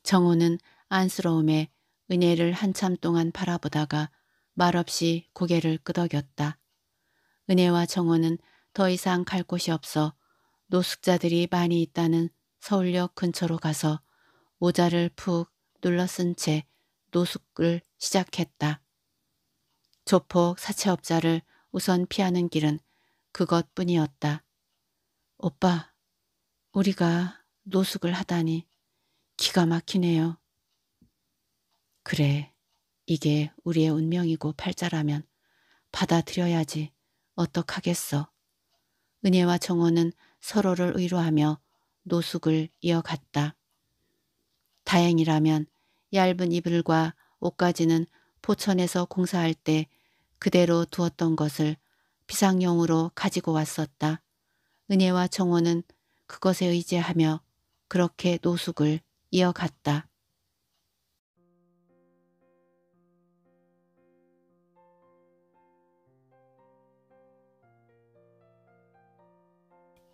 정호는 안쓰러움에 은혜를 한참 동안 바라보다가 말없이 고개를 끄덕였다. 은혜와 정원은 더 이상 갈 곳이 없어 노숙자들이 많이 있다는 서울역 근처로 가서 모자를 푹 눌러 쓴 채 노숙을 시작했다. 조폭 사채업자를 우선 피하는 길은 그것뿐이었다. 오빠, 우리가 노숙을 하다니 기가 막히네요. 그래, 이게 우리의 운명이고 팔자라면 받아들여야지. 어떡하겠어. 은혜와 정호는 서로를 의로하며 노숙을 이어갔다. 다행이라면 얇은 이불과 옷까지는 포천에서 공사할 때 그대로 두었던 것을 비상용으로 가지고 왔었다. 은혜와 정호는 그것에 의지하며 그렇게 노숙을 이어갔다.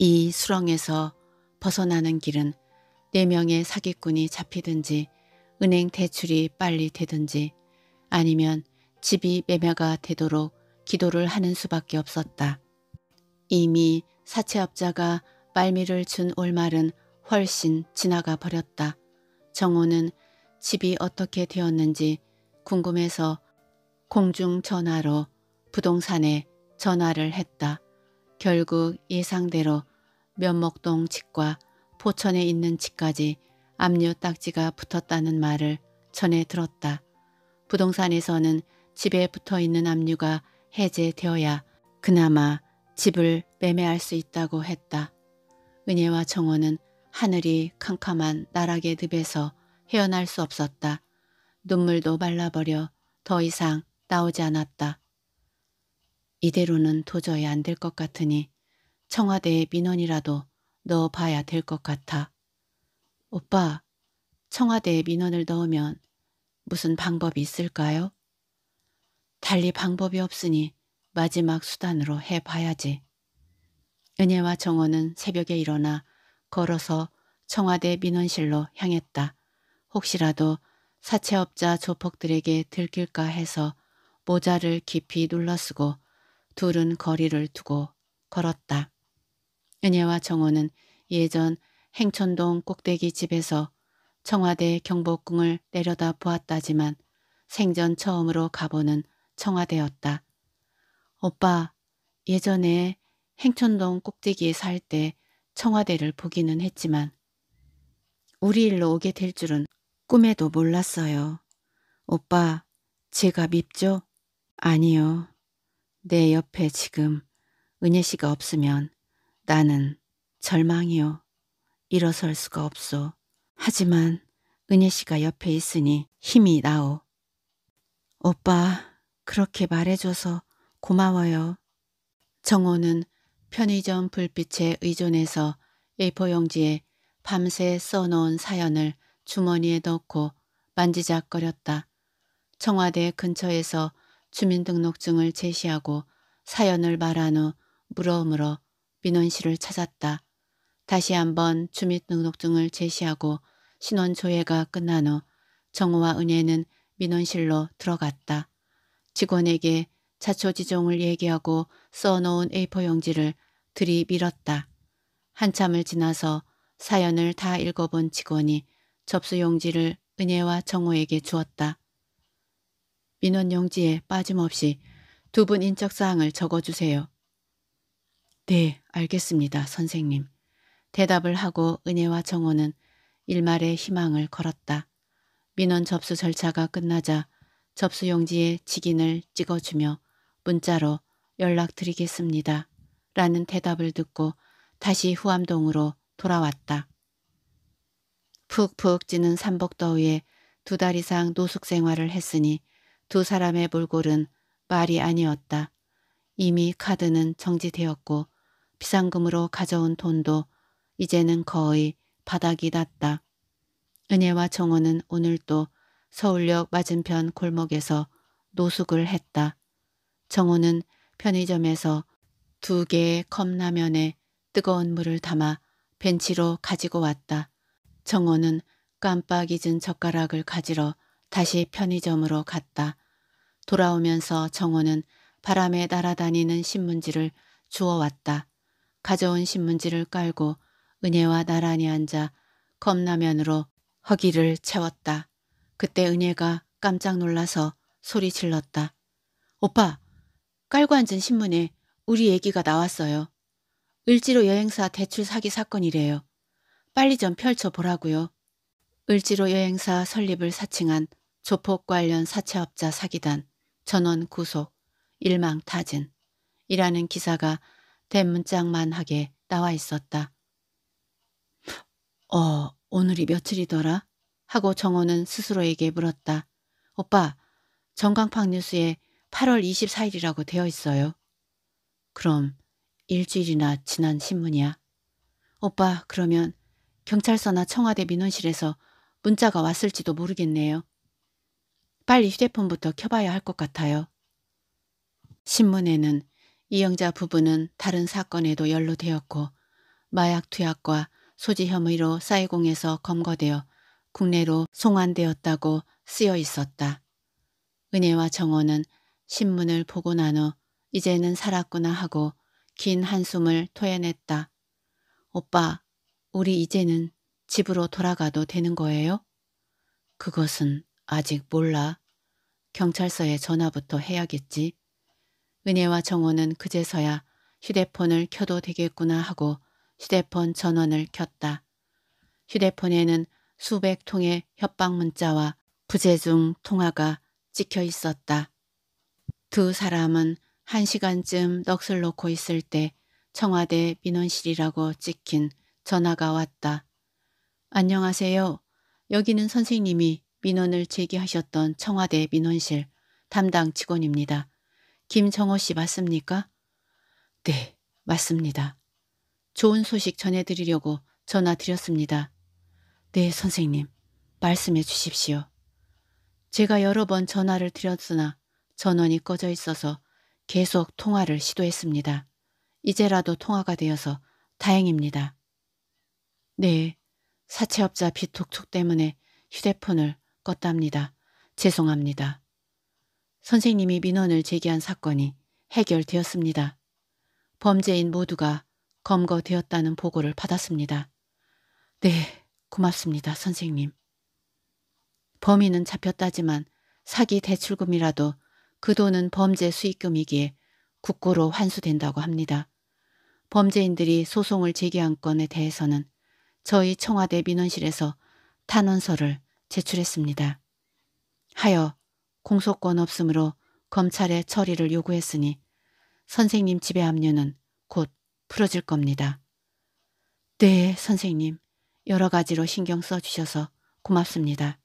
이 수렁에서 벗어나는 길은 네 명의 사기꾼이 잡히든지 은행 대출이 빨리 되든지 아니면 집이 매매가 되도록 기도를 하는 수밖에 없었다. 이미 사채업자가 말미를 준 올말은 훨씬 지나가 버렸다. 정호는 집이 어떻게 되었는지 궁금해서 공중전화로 부동산에 전화를 했다. 결국 예상대로 면목동 집과 포천에 있는 집까지 압류 딱지가 붙었다는 말을 전해 들었다. 부동산에서는 집에 붙어있는 압류가 해제되어야 그나마 집을 매매할 수 있다고 했다. 은혜와 정원은 하늘이 캄캄한 나락의 늪에서 헤어날 수 없었다. 눈물도 말라버려 더 이상 나오지 않았다. 이대로는 도저히 안 될 것 같으니 청와대의 민원이라도 넣어봐야 될 것 같아. 오빠, 청와대에 민원을 넣으면 무슨 방법이 있을까요? 달리 방법이 없으니 마지막 수단으로 해봐야지. 은혜와 정원은 새벽에 일어나 걸어서 청와대 민원실로 향했다. 혹시라도 사채업자 조폭들에게 들킬까 해서 모자를 깊이 눌러쓰고 둘은 거리를 두고 걸었다. 은혜와 정호는 예전 행천동 꼭대기 집에서 청와대 경복궁을 내려다 보았다지만 생전 처음으로 가보는 청와대였다. 오빠, 예전에 행천동 꼭대기에 살 때 청와대를 보기는 했지만 우리 일로 오게 될 줄은 꿈에도 몰랐어요. 오빠, 제가 밉죠? 아니요. 내 옆에 지금 은혜 씨가 없으면 나는 절망이요. 일어설 수가 없소. 하지만 은혜 씨가 옆에 있으니 힘이 나오. 오빠 그렇게 말해줘서 고마워요. 정호는 편의점 불빛에 의존해서 A4용지에 밤새 써놓은 사연을 주머니에 넣고 만지작거렸다. 청와대 근처에서 주민등록증을 제시하고 사연을 말한 후 물어물어 민원 실을 찾았다. 다시 한번 주민등록증을 제시하고 신원조회가 끝난 후 정우와 은혜는 민원실로 들어갔다. 직원에게 자초지종을 얘기하고 써놓은 A4용지를 들이밀었다. 한참을 지나서 사연을 다 읽어본 직원이 접수용지를 은혜와 정우에게 주었다. 민원용지에 빠짐없이 두 분 인적사항을 적어주세요. 네, 알겠습니다, 선생님. 대답을 하고 은혜와 정호는 일말의 희망을 걸었다. 민원 접수 절차가 끝나자 접수용지에 직인을 찍어주며 문자로 연락드리겠습니다. 라는 대답을 듣고 다시 후암동으로 돌아왔다. 푹푹 찌는 삼복더위에 두 달 이상 노숙 생활을 했으니 두 사람의 몰골은 말이 아니었다. 이미 카드는 정지되었고 비상금으로 가져온 돈도 이제는 거의 바닥이 났다. 은혜와 정호는 오늘 도 서울역 맞은편 골목에서 노숙을 했다. 정호는 편의점에서 두 개의 컵라면에 뜨거운 물을 담아 벤치로 가지고 왔다. 정호는 깜빡 잊은 젓가락을 가지러 다시 편의점으로 갔다. 돌아오면서 정호는 바람에 날아다니는 신문지를 주워왔다. 가져온 신문지를 깔고 은혜와 나란히 앉아 컵라면으로 허기를 채웠다. 그때 은혜가 깜짝 놀라서 소리 질렀다. 오빠, 깔고 앉은 신문에 우리 얘기가 나왔어요. 을지로 여행사 대출 사기 사건이래요. 빨리 좀 펼쳐보라고요. 을지로 여행사 설립을 사칭한 조폭 관련 사채업자 사기단 전원 구속 일망타진이라는 기사가 대문짝만하게 나와 있었다. 어, 오늘이 며칠이더라? 하고 정호는 스스로에게 물었다. 오빠, 정강팡 뉴스에 8월 24일이라고 되어 있어요. 그럼 일주일이나 지난 신문이야. 오빠, 그러면 경찰서나 청와대 민원실에서 문자가 왔을지도 모르겠네요. 빨리 휴대폰부터 켜봐야 할 것 같아요. 신문에는 이영자 부부는 다른 사건에도 연루되었고 마약 투약과 소지 혐의로 사이공에서 검거되어 국내로 송환되었다고 쓰여 있었다. 은혜와 정호는 신문을 보고 난후 이제는 살았구나 하고 긴 한숨을 토해냈다. 오빠, 우리 이제는 집으로 돌아가도 되는 거예요? 그것은 아직 몰라. 경찰서에 전화부터 해야겠지. 은혜와 정호는 그제서야 휴대폰을 켜도 되겠구나 하고 휴대폰 전원을 켰다. 휴대폰에는 수백 통의 협박 문자와 부재중 통화가 찍혀 있었다. 두 사람은 한 시간쯤 넋을 놓고 있을 때 청와대 민원실이라고 찍힌 전화가 왔다. 안녕하세요. 여기는 선생님이 민원을 제기하셨던 청와대 민원실 담당 직원입니다. 김정호 씨 맞습니까? 네, 맞습니다. 좋은 소식 전해드리려고 전화 드렸습니다. 네, 선생님. 말씀해 주십시오. 제가 여러 번 전화를 드렸으나 전원이 꺼져 있어서 계속 통화를 시도했습니다. 이제라도 통화가 되어서 다행입니다. 네, 사채업자 비톡톡 때문에 휴대폰을 껐답니다. 죄송합니다. 선생님이 민원을 제기한 사건이 해결되었습니다. 범죄인 모두가 검거되었다는 보고를 받았습니다. 네, 고맙습니다, 선생님. 범인은 잡혔다지만 사기 대출금이라도 그 돈은 범죄 수익금이기에 국고로 환수된다고 합니다. 범죄인들이 소송을 제기한 건에 대해서는 저희 청와대 민원실에서 탄원서를 제출했습니다. 하여 공소권 없으므로 검찰에 처리를 요구했으니 선생님 집의 압류는 곧 풀어질 겁니다. 네, 선생님. 여러 가지로 신경 써주셔서 고맙습니다.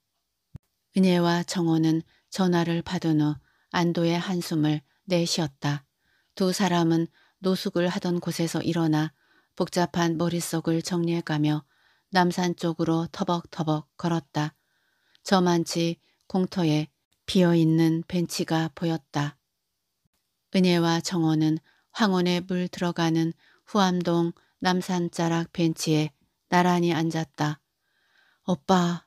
은혜와 정호는 전화를 받은 후 안도의 한숨을 내쉬었다. 두 사람은 노숙을 하던 곳에서 일어나 복잡한 머릿속을 정리해가며 남산 쪽으로 터벅터벅 걸었다. 저만치 공터에 비어있는 벤치가 보였다. 은혜와 정원은 황혼에 물 들어가는 후암동 남산자락 벤치에 나란히 앉았다. 오빠,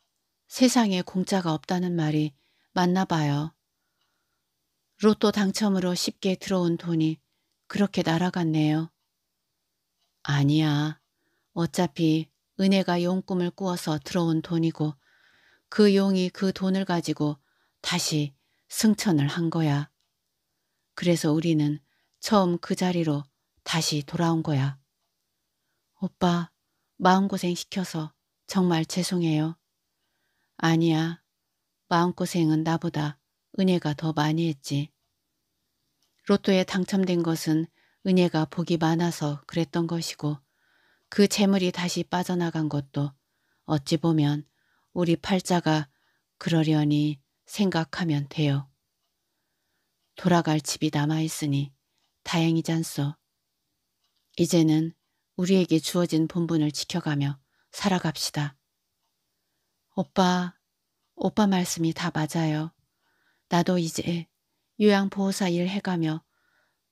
세상에 공짜가 없다는 말이 맞나 봐요. 로또 당첨으로 쉽게 들어온 돈이 그렇게 날아갔네요. 아니야. 어차피 은혜가 용 꿈을 꾸어서 들어온 돈이고 그 용이 그 돈을 가지고 다시 승천을 한 거야. 그래서 우리는 처음 그 자리로 다시 돌아온 거야. 오빠, 마음고생 시켜서 정말 죄송해요. 아니야. 마음고생은 나보다 은혜가 더 많이 했지. 로또에 당첨된 것은 은혜가 복이 많아서 그랬던 것이고 그 재물이 다시 빠져나간 것도 어찌 보면 우리 팔자가 그러려니 생각하면 돼요. 돌아갈 집이 남아있으니 다행이잖소. 이제는 우리에게 주어진 본분을 지켜가며 살아갑시다. 오빠, 오빠 말씀이 다 맞아요. 나도 이제 요양보호사 일 해가며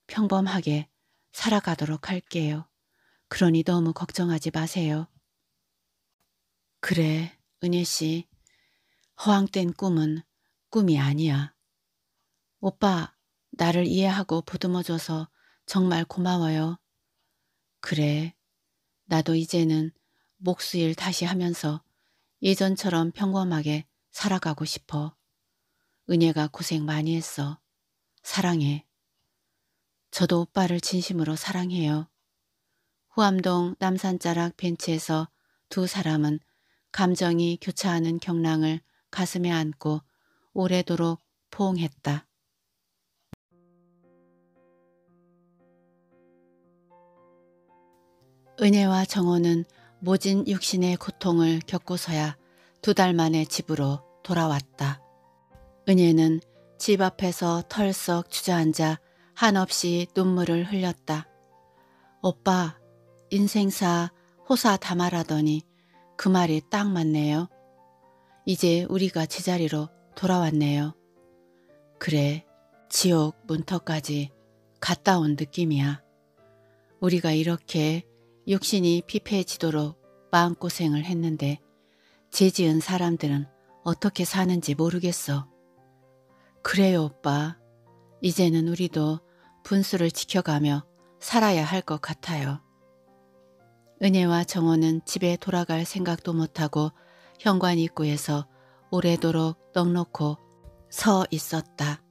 평범하게 살아가도록 할게요. 그러니 너무 걱정하지 마세요. 그래, 은혜씨. 허황된 꿈은 꿈이 아니야. 오빠, 나를 이해하고 보듬어줘서 정말 고마워요. 그래, 나도 이제는 목수일 다시 하면서 예전처럼 평범하게 살아가고 싶어. 은혜가 고생 많이 했어. 사랑해. 저도 오빠를 진심으로 사랑해요. 후암동 남산자락 벤치에서 두 사람은 감정이 교차하는 경랑을 가슴에 안고 오래도록 포옹했다. 은혜와 정호는 모진 육신의 고통을 겪고서야 두 달 만에 집으로 돌아왔다. 은혜는 집 앞에서 털썩 주저앉아 한없이 눈물을 흘렸다. 오빠, 인생사 호사 담아라더니 그 말이 딱 맞네요. 이제 우리가 제자리로 돌아왔네요. 그래, 지옥 문턱까지 갔다 온 느낌이야. 우리가 이렇게 육신이 피폐해지도록 마음고생을 했는데 죄 지은 사람들은 어떻게 사는지 모르겠어. 그래요 오빠. 이제는 우리도 분수를 지켜가며 살아야 할 것 같아요. 은혜와 정원은 집에 돌아갈 생각도 못하고 현관 입구에서 오래도록 떡 놓고 서 있었다.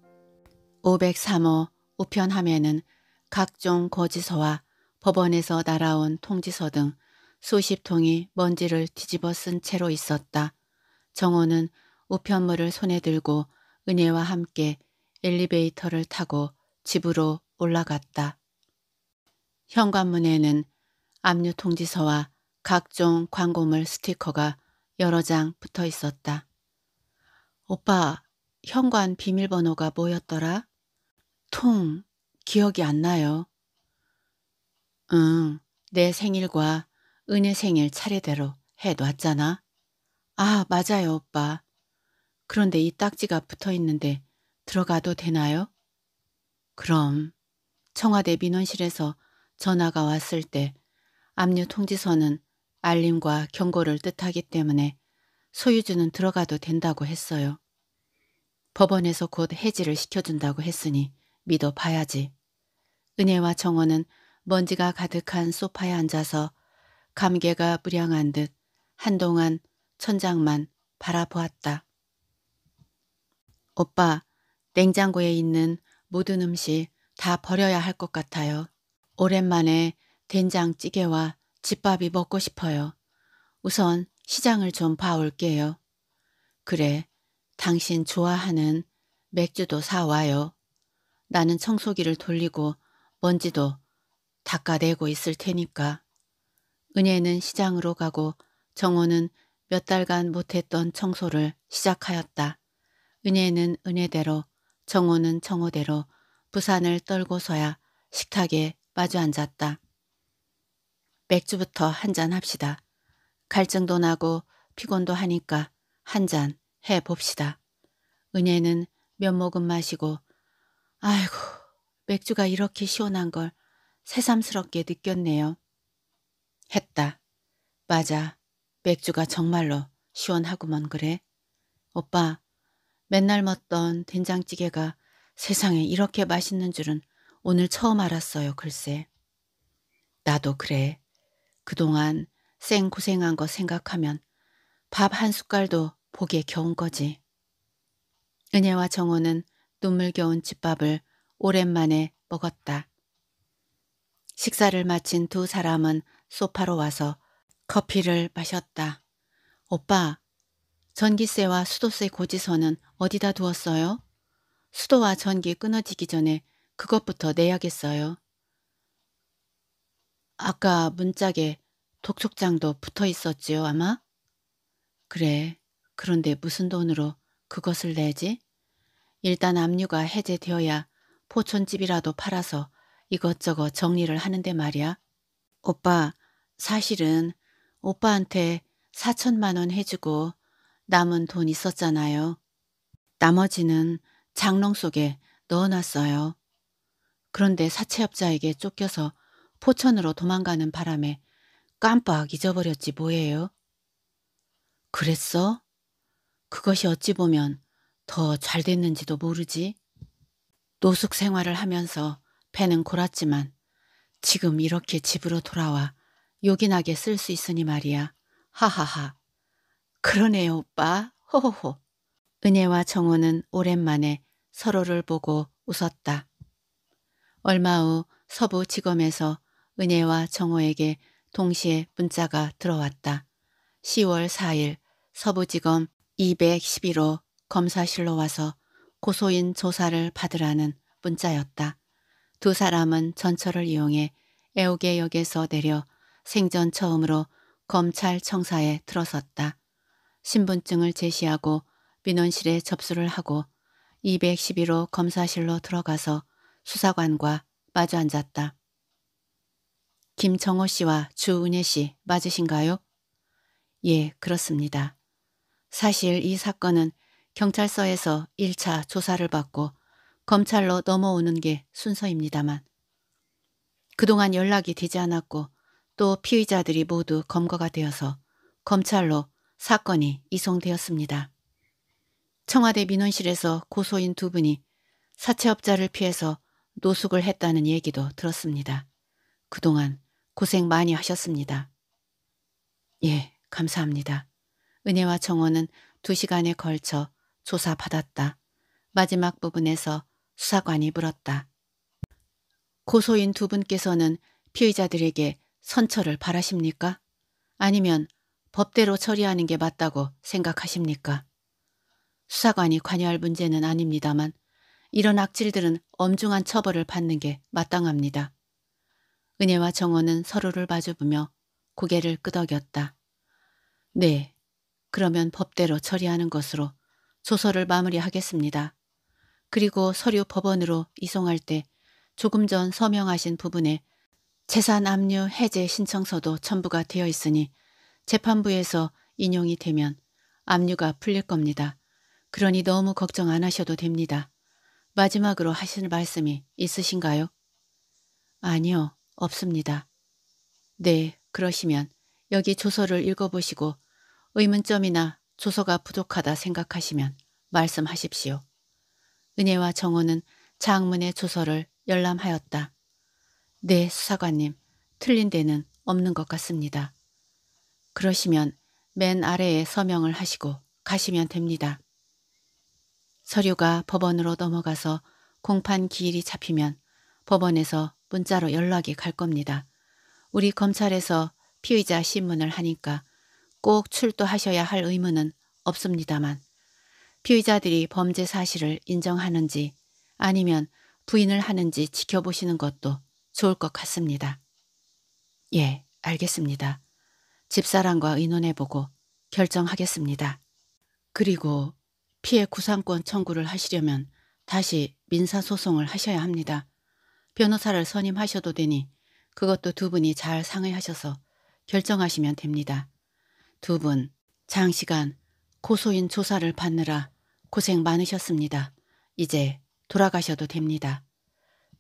503호 우편함에는 각종 거지서와 법원에서 날아온 통지서 등 수십 통이 먼지를 뒤집어 쓴 채로 있었다. 정호는 우편물을 손에 들고 은혜와 함께 엘리베이터를 타고 집으로 올라갔다. 현관문에는 압류 통지서와 각종 광고물 스티커가 여러 장 붙어 있었다. 오빠, 현관 비밀번호가 뭐였더라? 통, 기억이 안 나요. 응, 내 생일과 은혜 생일 차례대로 해놨잖아. 아, 맞아요, 오빠. 그런데 이 딱지가 붙어 있는데 들어가도 되나요? 그럼 청와대 민원실에서 전화가 왔을 때 압류 통지서는 알림과 경고를 뜻하기 때문에 소유주는 들어가도 된다고 했어요. 법원에서 곧 해지를 시켜준다고 했으니 믿어 봐야지. 은혜와 정원은 먼지가 가득한 소파에 앉아서 감개가 무량한 듯 한동안 천장만 바라보았다. 오빠, 냉장고에 있는 모든 음식 다 버려야 할 것 같아요. 오랜만에 된장찌개와 집밥이 먹고 싶어요. 우선 시장을 좀 봐올게요. 그래, 당신 좋아하는 맥주도 사와요. 나는 청소기를 돌리고 먼지도 닦아내고 있을 테니까. 은혜는 시장으로 가고 정호는 몇 달간 못했던 청소를 시작하였다. 은혜는 은혜대로 정호는 정호대로 부산을 떨고서야 식탁에 마주 앉았다. 맥주부터 한잔 합시다. 갈증도 나고 피곤도 하니까 한 잔 해봅시다. 은혜는 몇 모금 마시고 아이고 맥주가 이렇게 시원한 걸 새삼스럽게 느꼈네요. 했다. 맞아. 맥주가 정말로 시원하구먼 그래. 오빠 맨날 먹던 된장찌개가 세상에 이렇게 맛있는 줄은 오늘 처음 알았어요 글쎄. 나도 그래. 그동안 생 고생한 거 생각하면 밥 한 숟갈도 보기에 겨운 거지. 은혜와 정호는 눈물겨운 집밥을 오랜만에 먹었다. 식사를 마친 두 사람은 소파로 와서 커피를 마셨다. 오빠, 전기세와 수도세 고지서는 어디다 두었어요? 수도와 전기 끊어지기 전에 그것부터 내야겠어요. 아까 문짝에 독촉장도 붙어 있었지요 아마? 그래. 그런데 무슨 돈으로 그것을 내지? 일단 압류가 해제되어야 포천집이라도 팔아서 이것저것 정리를 하는데 말이야. 오빠 사실은 오빠한테 4천만 원 해주고 남은 돈 있었잖아요. 나머지는 장롱 속에 넣어놨어요. 그런데 사채업자에게 쫓겨서 포천으로 도망가는 바람에 깜빡 잊어버렸지 뭐예요? 그랬어? 그것이 어찌 보면 더 잘 됐는지도 모르지. 노숙 생활을 하면서 배는 골았지만 지금 이렇게 집으로 돌아와 요긴하게 쓸 수 있으니 말이야. 하하하. 그러네요 오빠. 호호호. 은혜와 정호는 오랜만에 서로를 보고 웃었다. 얼마 후 서부지검에서 은혜와 정호에게 동시에 문자가 들어왔다. 10월 4일 서부지검 211호 검사실로 와서 고소인 조사를 받으라는 문자였다. 두 사람은 전철을 이용해 애우개역에서 내려 생전 처음으로 검찰청사에 들어섰다. 신분증을 제시하고 민원실에 접수를 하고 211호 검사실로 들어가서 수사관과 마주 앉았다. 김정호 씨와 주은혜 씨 맞으신가요? 예, 그렇습니다. 사실 이 사건은 경찰서에서 1차 조사를 받고 검찰로 넘어오는 게 순서입니다만 그동안 연락이 되지 않았고 또 피의자들이 모두 검거가 되어서 검찰로 사건이 이송되었습니다. 청와대 민원실에서 고소인 두 분이 사채업자를 피해서 노숙을 했다는 얘기도 들었습니다. 그동안 고생 많이 하셨습니다. 예, 감사합니다. 은혜와 정원은 두시간에 걸쳐 조사받았다. 마지막 부분에서 수사관이 물었다. 고소인 두 분께서는 피의자들에게 선처를 바라십니까? 아니면 법대로 처리하는 게 맞다고 생각하십니까? 수사관이 관여할 문제는 아닙니다만 이런 악질들은 엄중한 처벌을 받는 게 마땅합니다. 은혜와 정원은 서로를 마주보며 고개를 끄덕였다. 네, 그러면 법대로 처리하는 것으로 조서를 마무리하겠습니다. 그리고 서류 법원으로 이송할 때 조금 전 서명하신 부분에 재산 압류 해제 신청서도 첨부가 되어 있으니 재판부에서 인용이 되면 압류가 풀릴 겁니다. 그러니 너무 걱정 안 하셔도 됩니다. 마지막으로 하시 말씀이 있으신가요? 아니요. 없습니다. 네, 그러시면 여기 조서를 읽어보시고 의문점이나 조서가 부족하다 생각하시면 말씀하십시오. 은혜와 정호는 장문의 조서를 열람하였다. 네, 수사관님. 틀린 데는 없는 것 같습니다. 그러시면 맨 아래에 서명을 하시고 가시면 됩니다. 서류가 법원으로 넘어가서 공판 기일이 잡히면 법원에서 문자로 연락이 갈 겁니다. 우리 검찰에서 피의자 신문을 하니까 꼭 출두하셔야 할 의무는 없습니다만 피의자들이 범죄 사실을 인정하는지 아니면 부인을 하는지 지켜보시는 것도 좋을 것 같습니다. 예, 알겠습니다. 집사람과 의논해보고 결정하겠습니다. 그리고 피해 구상권 청구를 하시려면 다시 민사소송을 하셔야 합니다. 변호사를 선임하셔도 되니 그것도 두 분이 잘 상의하셔서 결정하시면 됩니다. 두 분 장시간 고소인 조사를 받느라 고생 많으셨습니다. 이제 돌아가셔도 됩니다.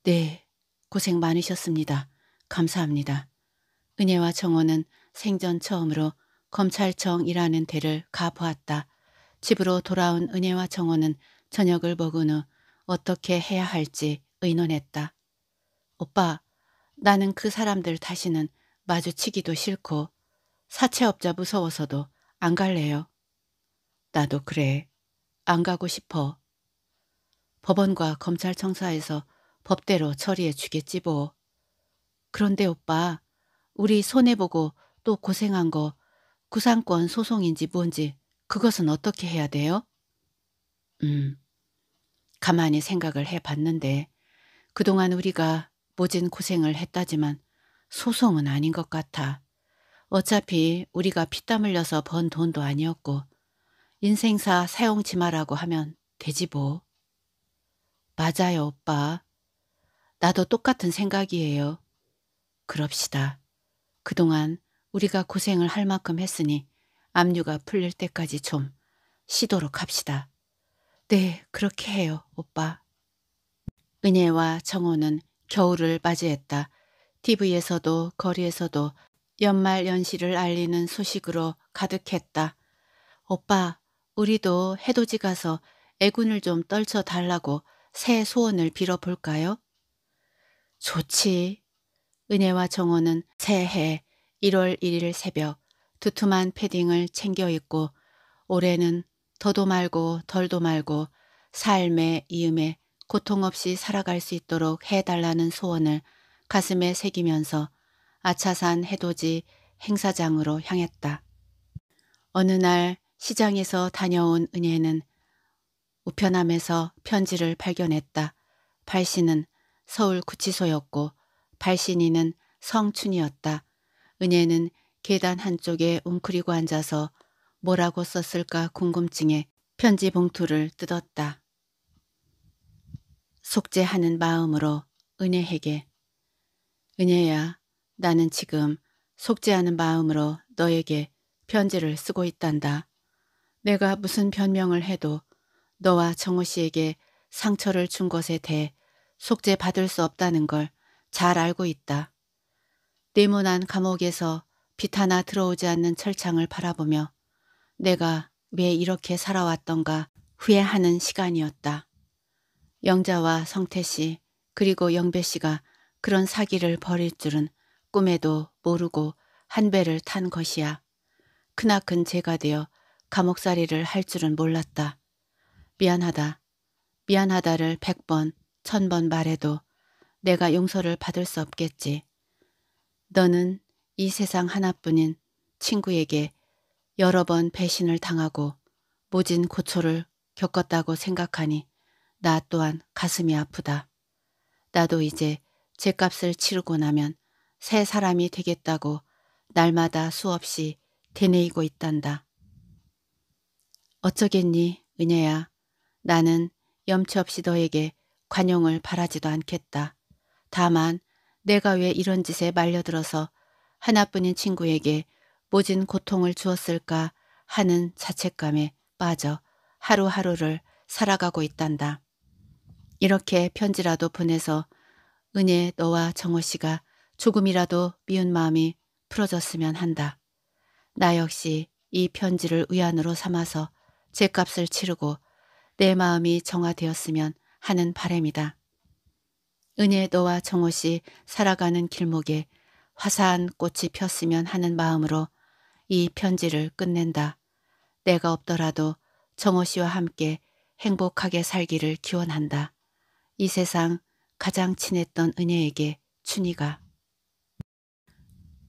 네, 고생 많으셨습니다. 감사합니다. 은혜와 정원은 생전 처음으로 검찰청이라는 데를 가보았다. 집으로 돌아온 은혜와 정원은 저녁을 먹은 후 어떻게 해야 할지 의논했다. 오빠, 나는 그 사람들 다시는 마주치기도 싫고 사채업자 무서워서도 안 갈래요. 나도 그래. 안 가고 싶어. 법원과 검찰청사에서 법대로 처리해 주겠지 뭐. 그런데 오빠, 우리 손해보고 또 고생한 거 구상권 소송인지 뭔지 그것은 어떻게 해야 돼요? 음, 가만히 생각을 해봤는데 그동안 우리가 값보진 고생을 했다지만 소송은 아닌 것 같아. 어차피 우리가 피땀 흘려서 번 돈도 아니었고 인생사 사용치마라고 하면 되지 뭐. 맞아요 오빠. 나도 똑같은 생각이에요. 그럽시다. 그동안 우리가 고생을 할 만큼 했으니 압류가 풀릴 때까지 좀 쉬도록 합시다. 네, 그렇게 해요, 오빠. 은혜와 정호는 겨울을 맞이했다. TV에서도 거리에서도 연말 연시를 알리는 소식으로 가득했다. 오빠, 우리도 해돋이 가서 애군을 좀 떨쳐 달라고 새 소원을 빌어볼까요? 좋지. 은혜와 정호는 새해 1월 1일 새벽 두툼한 패딩을 챙겨 입고 올해는 더도 말고 덜도 말고 삶의 이음에 고통 없이 살아갈 수 있도록 해달라는 소원을 가슴에 새기면서 아차산 해돋이 행사장으로 향했다. 어느 날 시장에서 다녀온 은혜는 우편함에서 편지를 발견했다. 발신은 서울 구치소였고 발신인은 성춘이었다. 은혜는 계단 한쪽에 웅크리고 앉아서 뭐라고 썼을까 궁금증에 편지 봉투를 뜯었다. 속죄하는 마음으로 은혜에게 은혜야 나는 지금 속죄하는 마음으로 너에게 편지를 쓰고 있단다. 내가 무슨 변명을 해도 너와 정우 씨에게 상처를 준 것에 대해 속죄받을 수 없다는 걸 잘 알고 있다. 네모난 감옥에서 빛 하나 들어오지 않는 철창을 바라보며 내가 왜 이렇게 살아왔던가 후회하는 시간이었다. 영자와 성태 씨 그리고 영배 씨가 그런 사기를 벌일 줄은 꿈에도 모르고 한 배를 탄 것이야. 크나큰 죄가 되어 감옥살이를 할 줄은 몰랐다. 미안하다. 미안하다를 백번, 천 번 말해도 내가 용서를 받을 수 없겠지. 너는 이 세상 하나뿐인 친구에게 여러 번 배신을 당하고 모진 고초를 겪었다고 생각하니 나 또한 가슴이 아프다. 나도 이제 제값을 치르고 나면 새 사람이 되겠다고 날마다 수없이 되뇌이고 있단다. 어쩌겠니 은혜야. 나는 염치 없이 너에게 관용을 바라지도 않겠다. 다만 내가 왜 이런 짓에 말려들어서 하나뿐인 친구에게 모진 고통을 주었을까 하는 자책감에 빠져 하루하루를 살아가고 있단다. 이렇게 편지라도 보내서 은혜 너와 정호 씨가 조금이라도 미운 마음이 풀어졌으면 한다. 나 역시 이 편지를 위안으로 삼아서 제값을 치르고 내 마음이 정화되었으면 하는 바램이다. 은혜 너와 정호 씨 살아가는 길목에 화사한 꽃이 폈으면 하는 마음으로 이 편지를 끝낸다. 내가 없더라도 정호 씨와 함께 행복하게 살기를 기원한다. 이 세상 가장 친했던 은혜에게 춘희가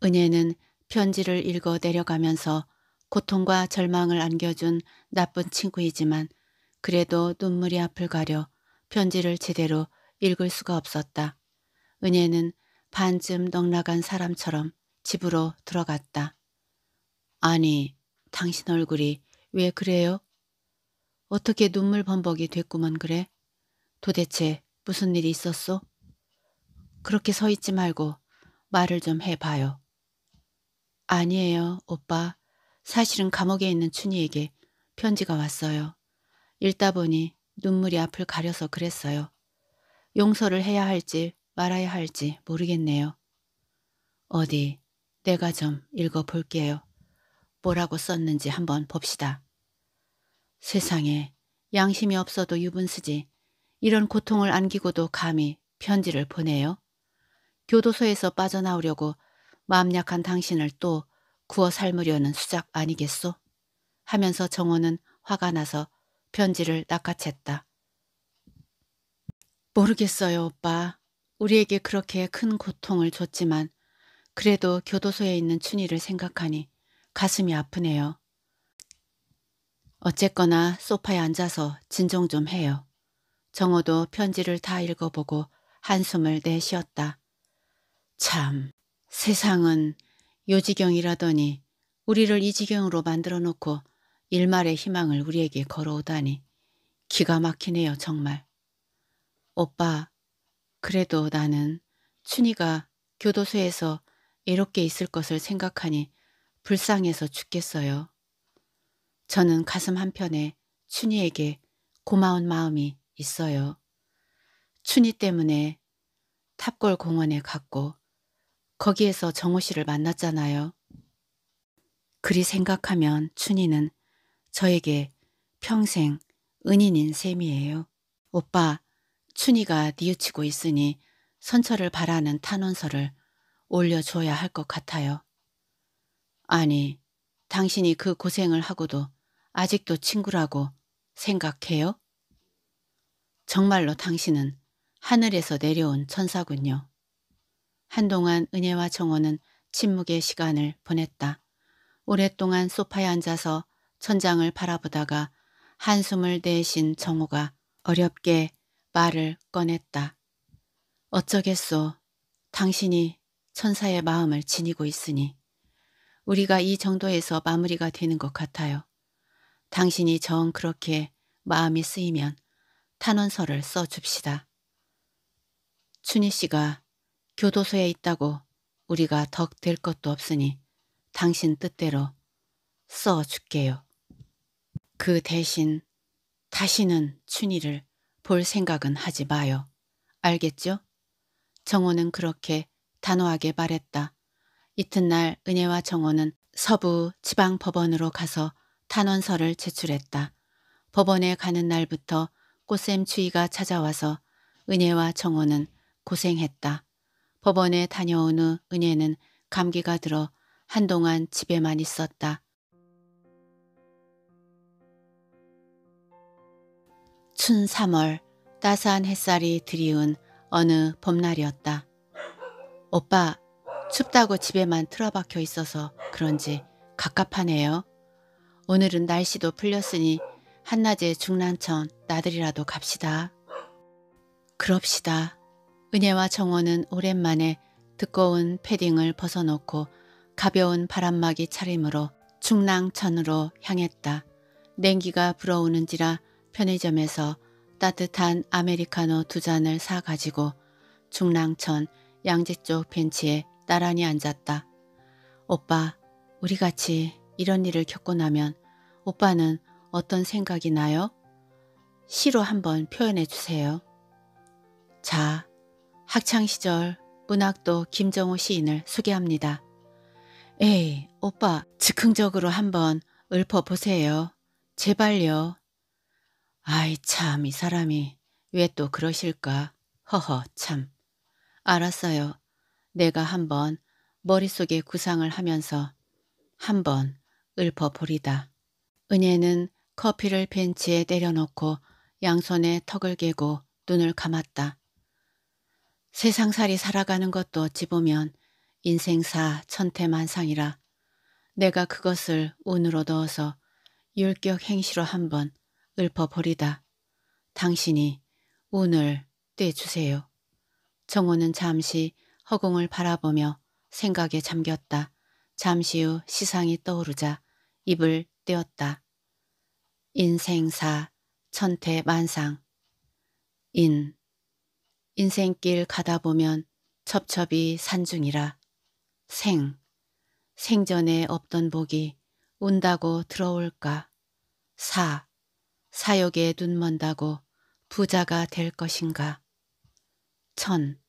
은혜는 편지를 읽어 내려가면서 고통과 절망을 안겨준 나쁜 친구이지만 그래도 눈물이 앞을 가려 편지를 제대로 읽을 수가 없었다. 은혜는 반쯤 넉나간 사람처럼 집으로 들어갔다. 아니, 당신 얼굴이 왜 그래요? 어떻게 눈물 범벅이 됐구먼 그래? 도대체 무슨 일이 있었소? 그렇게 서 있지 말고 말을 좀 해봐요. 아니에요, 오빠. 사실은 감옥에 있는 춘희에게 편지가 왔어요. 읽다 보니 눈물이 앞을 가려서 그랬어요. 용서를 해야 할지 말아야 할지 모르겠네요. 어디 내가 좀 읽어볼게요. 뭐라고 썼는지 한번 봅시다. 세상에 양심이 없어도 유분수지 이런 고통을 안기고도 감히 편지를 보내요? 교도소에서 빠져나오려고 마음 약한 당신을 또 구워 삶으려는 수작 아니겠소? 하면서 정호는 화가 나서 편지를 낚아챘다. 모르겠어요, 오빠. 우리에게 그렇게 큰 고통을 줬지만 그래도 교도소에 있는 춘희를 생각하니 가슴이 아프네요. 어쨌거나 소파에 앉아서 진정 좀 해요. 정호도 편지를 다 읽어보고 한숨을 내쉬었다. 참 세상은 요지경이라더니 우리를 이 지경으로 만들어 놓고 일말의 희망을 우리에게 걸어오다니 기가 막히네요 정말. 오빠 그래도 나는 춘희가 교도소에서 이롭게 있을 것을 생각하니 불쌍해서 죽겠어요. 저는 가슴 한편에 춘희에게 고마운 마음이 있어요. 춘희 때문에 탑골 공원에 갔고 거기에서 정호 씨를 만났잖아요. 그리 생각하면 춘희는 저에게 평생 은인인 셈이에요. 오빠, 춘희가 뉘우치고 있으니 선처를 바라는 탄원서를 올려줘야 할 것 같아요. 아니, 당신이 그 고생을 하고도 아직도 친구라고 생각해요? 정말로 당신은 하늘에서 내려온 천사군요. 한동안 은혜와 정원은 침묵의 시간을 보냈다. 오랫동안 소파에 앉아서 천장을 바라보다가 한숨을 내쉰 정호가 어렵게 말을 꺼냈다. 어쩌겠소. 당신이 천사의 마음을 지니고 있으니 우리가 이 정도에서 마무리가 되는 것 같아요. 당신이 정 그렇게 마음이 쓰이면 탄원서를 써줍시다. 춘희 씨가 교도소에 있다고 우리가 덕 될 것도 없으니 당신 뜻대로 써줄게요. 그 대신 다시는 춘희를 볼 생각은 하지 마요. 알겠죠? 정호는 그렇게 단호하게 말했다. 이튿날 은혜와 정호는 서부 지방법원으로 가서 탄원서를 제출했다. 법원에 가는 날부터 꽃샘추위가 찾아와서 은혜와 정호는 고생했다. 법원에 다녀온 후 은혜는 감기가 들어 한동안 집에만 있었다. 춘 3월 따스한 햇살이 드리운 어느 봄날이었다. 오빠 춥다고 집에만 틀어박혀 있어서 그런지 갑갑하네요. 오늘은 날씨도 풀렸으니 한낮에 중랑천 나들이라도 갑시다. 그럽시다. 은혜와 정원은 오랜만에 두꺼운 패딩을 벗어놓고 가벼운 바람막이 차림으로 중랑천으로 향했다. 냉기가 불어오는지라 편의점에서 따뜻한 아메리카노 두 잔을 사가지고 중랑천 양지 쪽 벤치에 나란히 앉았다. 오빠, 우리같이 이런 일을 겪고 나면 오빠는 어떤 생각이 나요? 시로 한번 표현해 주세요. 자, 학창시절 문학도 김정호 시인을 소개합니다. 에이, 오빠, 즉흥적으로 한번 읊어보세요. 제발요. 아이 참, 이 사람이 왜 또 그러실까? 허허, 참. 알았어요. 내가 한번 머릿속에 구상을 하면서 한번 읊어보리다. 은혜는 커피를 벤치에 내려놓고 양손에 턱을 개고 눈을 감았다. 세상살이 살아가는 것도 어찌 보면 인생사 천태만상이라 내가 그것을 운으로 넣어서 율격 행시로 한번 읊어버리다. 당신이 운을 떼주세요. 정호는 잠시 허공을 바라보며 생각에 잠겼다. 잠시 후 시상이 떠오르자 입을 떼었다. 인생사 천태만상 인 인생길 가다 보면 첩첩이 산중이라 생 생전에 없던 복이 온다고 들어올까 사사역에 눈먼다고 부자가 될 것인가 천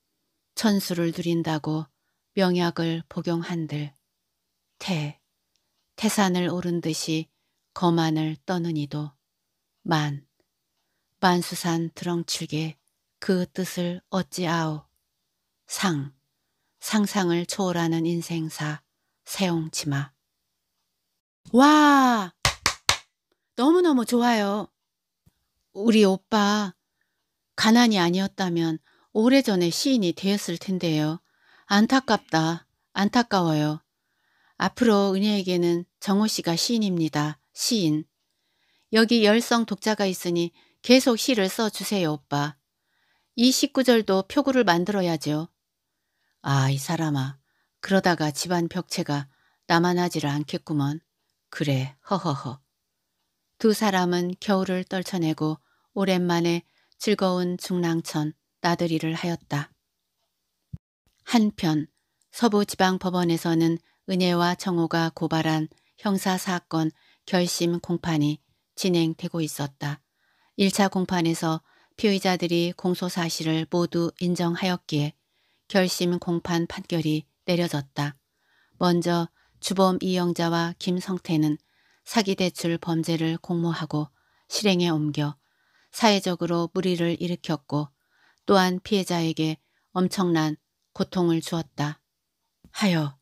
천수를 누린다고 명약을 복용한들 태 태산을 오른 듯이 거만을 떠느니도 만 만수산 드렁칠게 그 뜻을 어찌아오 상 상상을 초월하는 인생사 세옹치마 와 너무너무 좋아요. 우리 오빠 가난이 아니었다면 오래전에 시인이 되었을 텐데요. 안타깝다. 안타까워요. 앞으로 은혜에게는 정호 씨가 시인입니다. 시인 여기 열성 독자가 있으니 계속 시를 써주세요 오빠. 이 19절도 표구를 만들어야죠. 아이 사람아 그러다가 집안 벽체가 나만하지를 않겠구먼. 그래 허허허. 두 사람은 겨울을 떨쳐내고 오랜만에 즐거운 중랑천 나들이를 하였다. 한편 서부지방법원에서는 은혜와 정호가 고발한 형사사건 결심 공판이 진행되고 있었다. 1차 공판에서 피의자들이 공소 사실을 모두 인정하였기에 결심 공판 판결이 내려졌다. 먼저 주범 이영자와 김성태는 사기대출 범죄를 공모하고 실행에 옮겨 사회적으로 무리를 일으켰고 또한 피해자에게 엄청난 고통을 주었다. 하여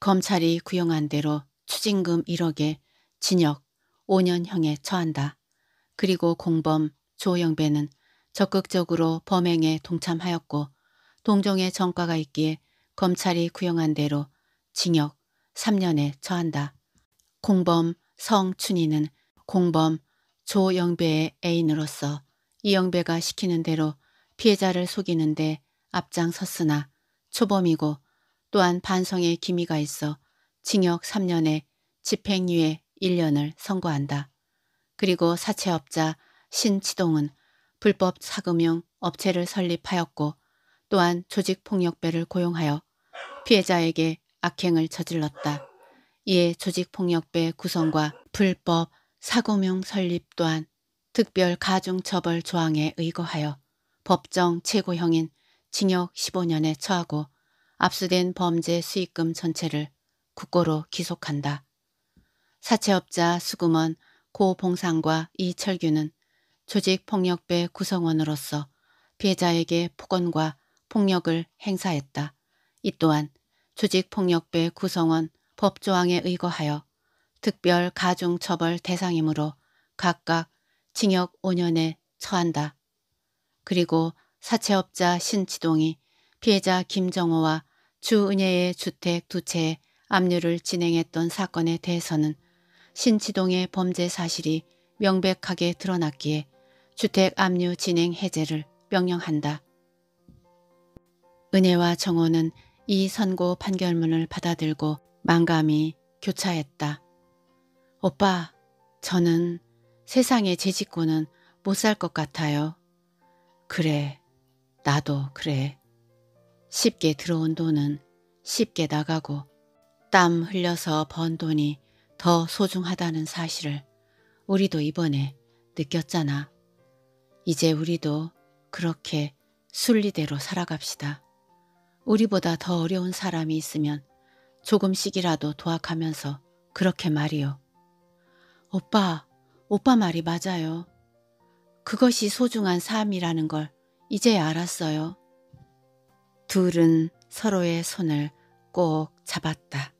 검찰이 구형한 대로 추징금 1억에 징역 5년형에 처한다. 그리고 공범 조영배는 적극적으로 범행에 동참하였고 동종의 전과가 있기에 검찰이 구형한 대로 징역 3년에 처한다. 공범 성춘희는 공범 조영배의 애인으로서 이영배가 시키는 대로 피해자를 속이는데 앞장섰으나 초범이고 또한 반성의 기미가 있어 징역 3년에 집행유예 1년을 선고한다. 그리고 사채업자 신치동은 불법 사금융 업체를 설립하였고 또한 조직폭력배를 고용하여 피해자에게 악행을 저질렀다. 이에 조직폭력배 구성과 불법 사금융 설립 또한 특별 가중처벌 조항에 의거하여 법정 최고형인 징역 15년에 처하고 압수된 범죄 수익금 전체를 국고로 기속한다. 사채업자 수금원 고봉상과 이철규는 조직폭력배 구성원으로서 피해자에게 폭언과 폭력을 행사했다. 이 또한 조직폭력배 구성원 법조항에 의거하여 특별 가중처벌 대상이므로 각각 징역 5년에 처한다. 그리고 사채업자 신치동이 피해자 김정호와 주은혜의 주택 두 채에 압류를 진행했던 사건에 대해서는 신치동의 범죄 사실이 명백하게 드러났기에 주택 압류 진행 해제를 명령한다. 은혜와 정호는 이 선고 판결문을 받아들고 망감이 교차했다. 오빠, 저는 세상에 제 직구는 못 살 것 같아요. 그래, 나도 그래. 쉽게 들어온 돈은 쉽게 나가고 땀 흘려서 번 돈이 더 소중하다는 사실을 우리도 이번에 느꼈잖아. 이제 우리도 그렇게 순리대로 살아갑시다. 우리보다 더 어려운 사람이 있으면 조금씩이라도 도학하면서 그렇게 말이요. 오빠, 오빠 말이 맞아요. 그것이 소중한 삶이라는 걸 이제야 알았어요. 둘은 서로의 손을 꼭 잡았다.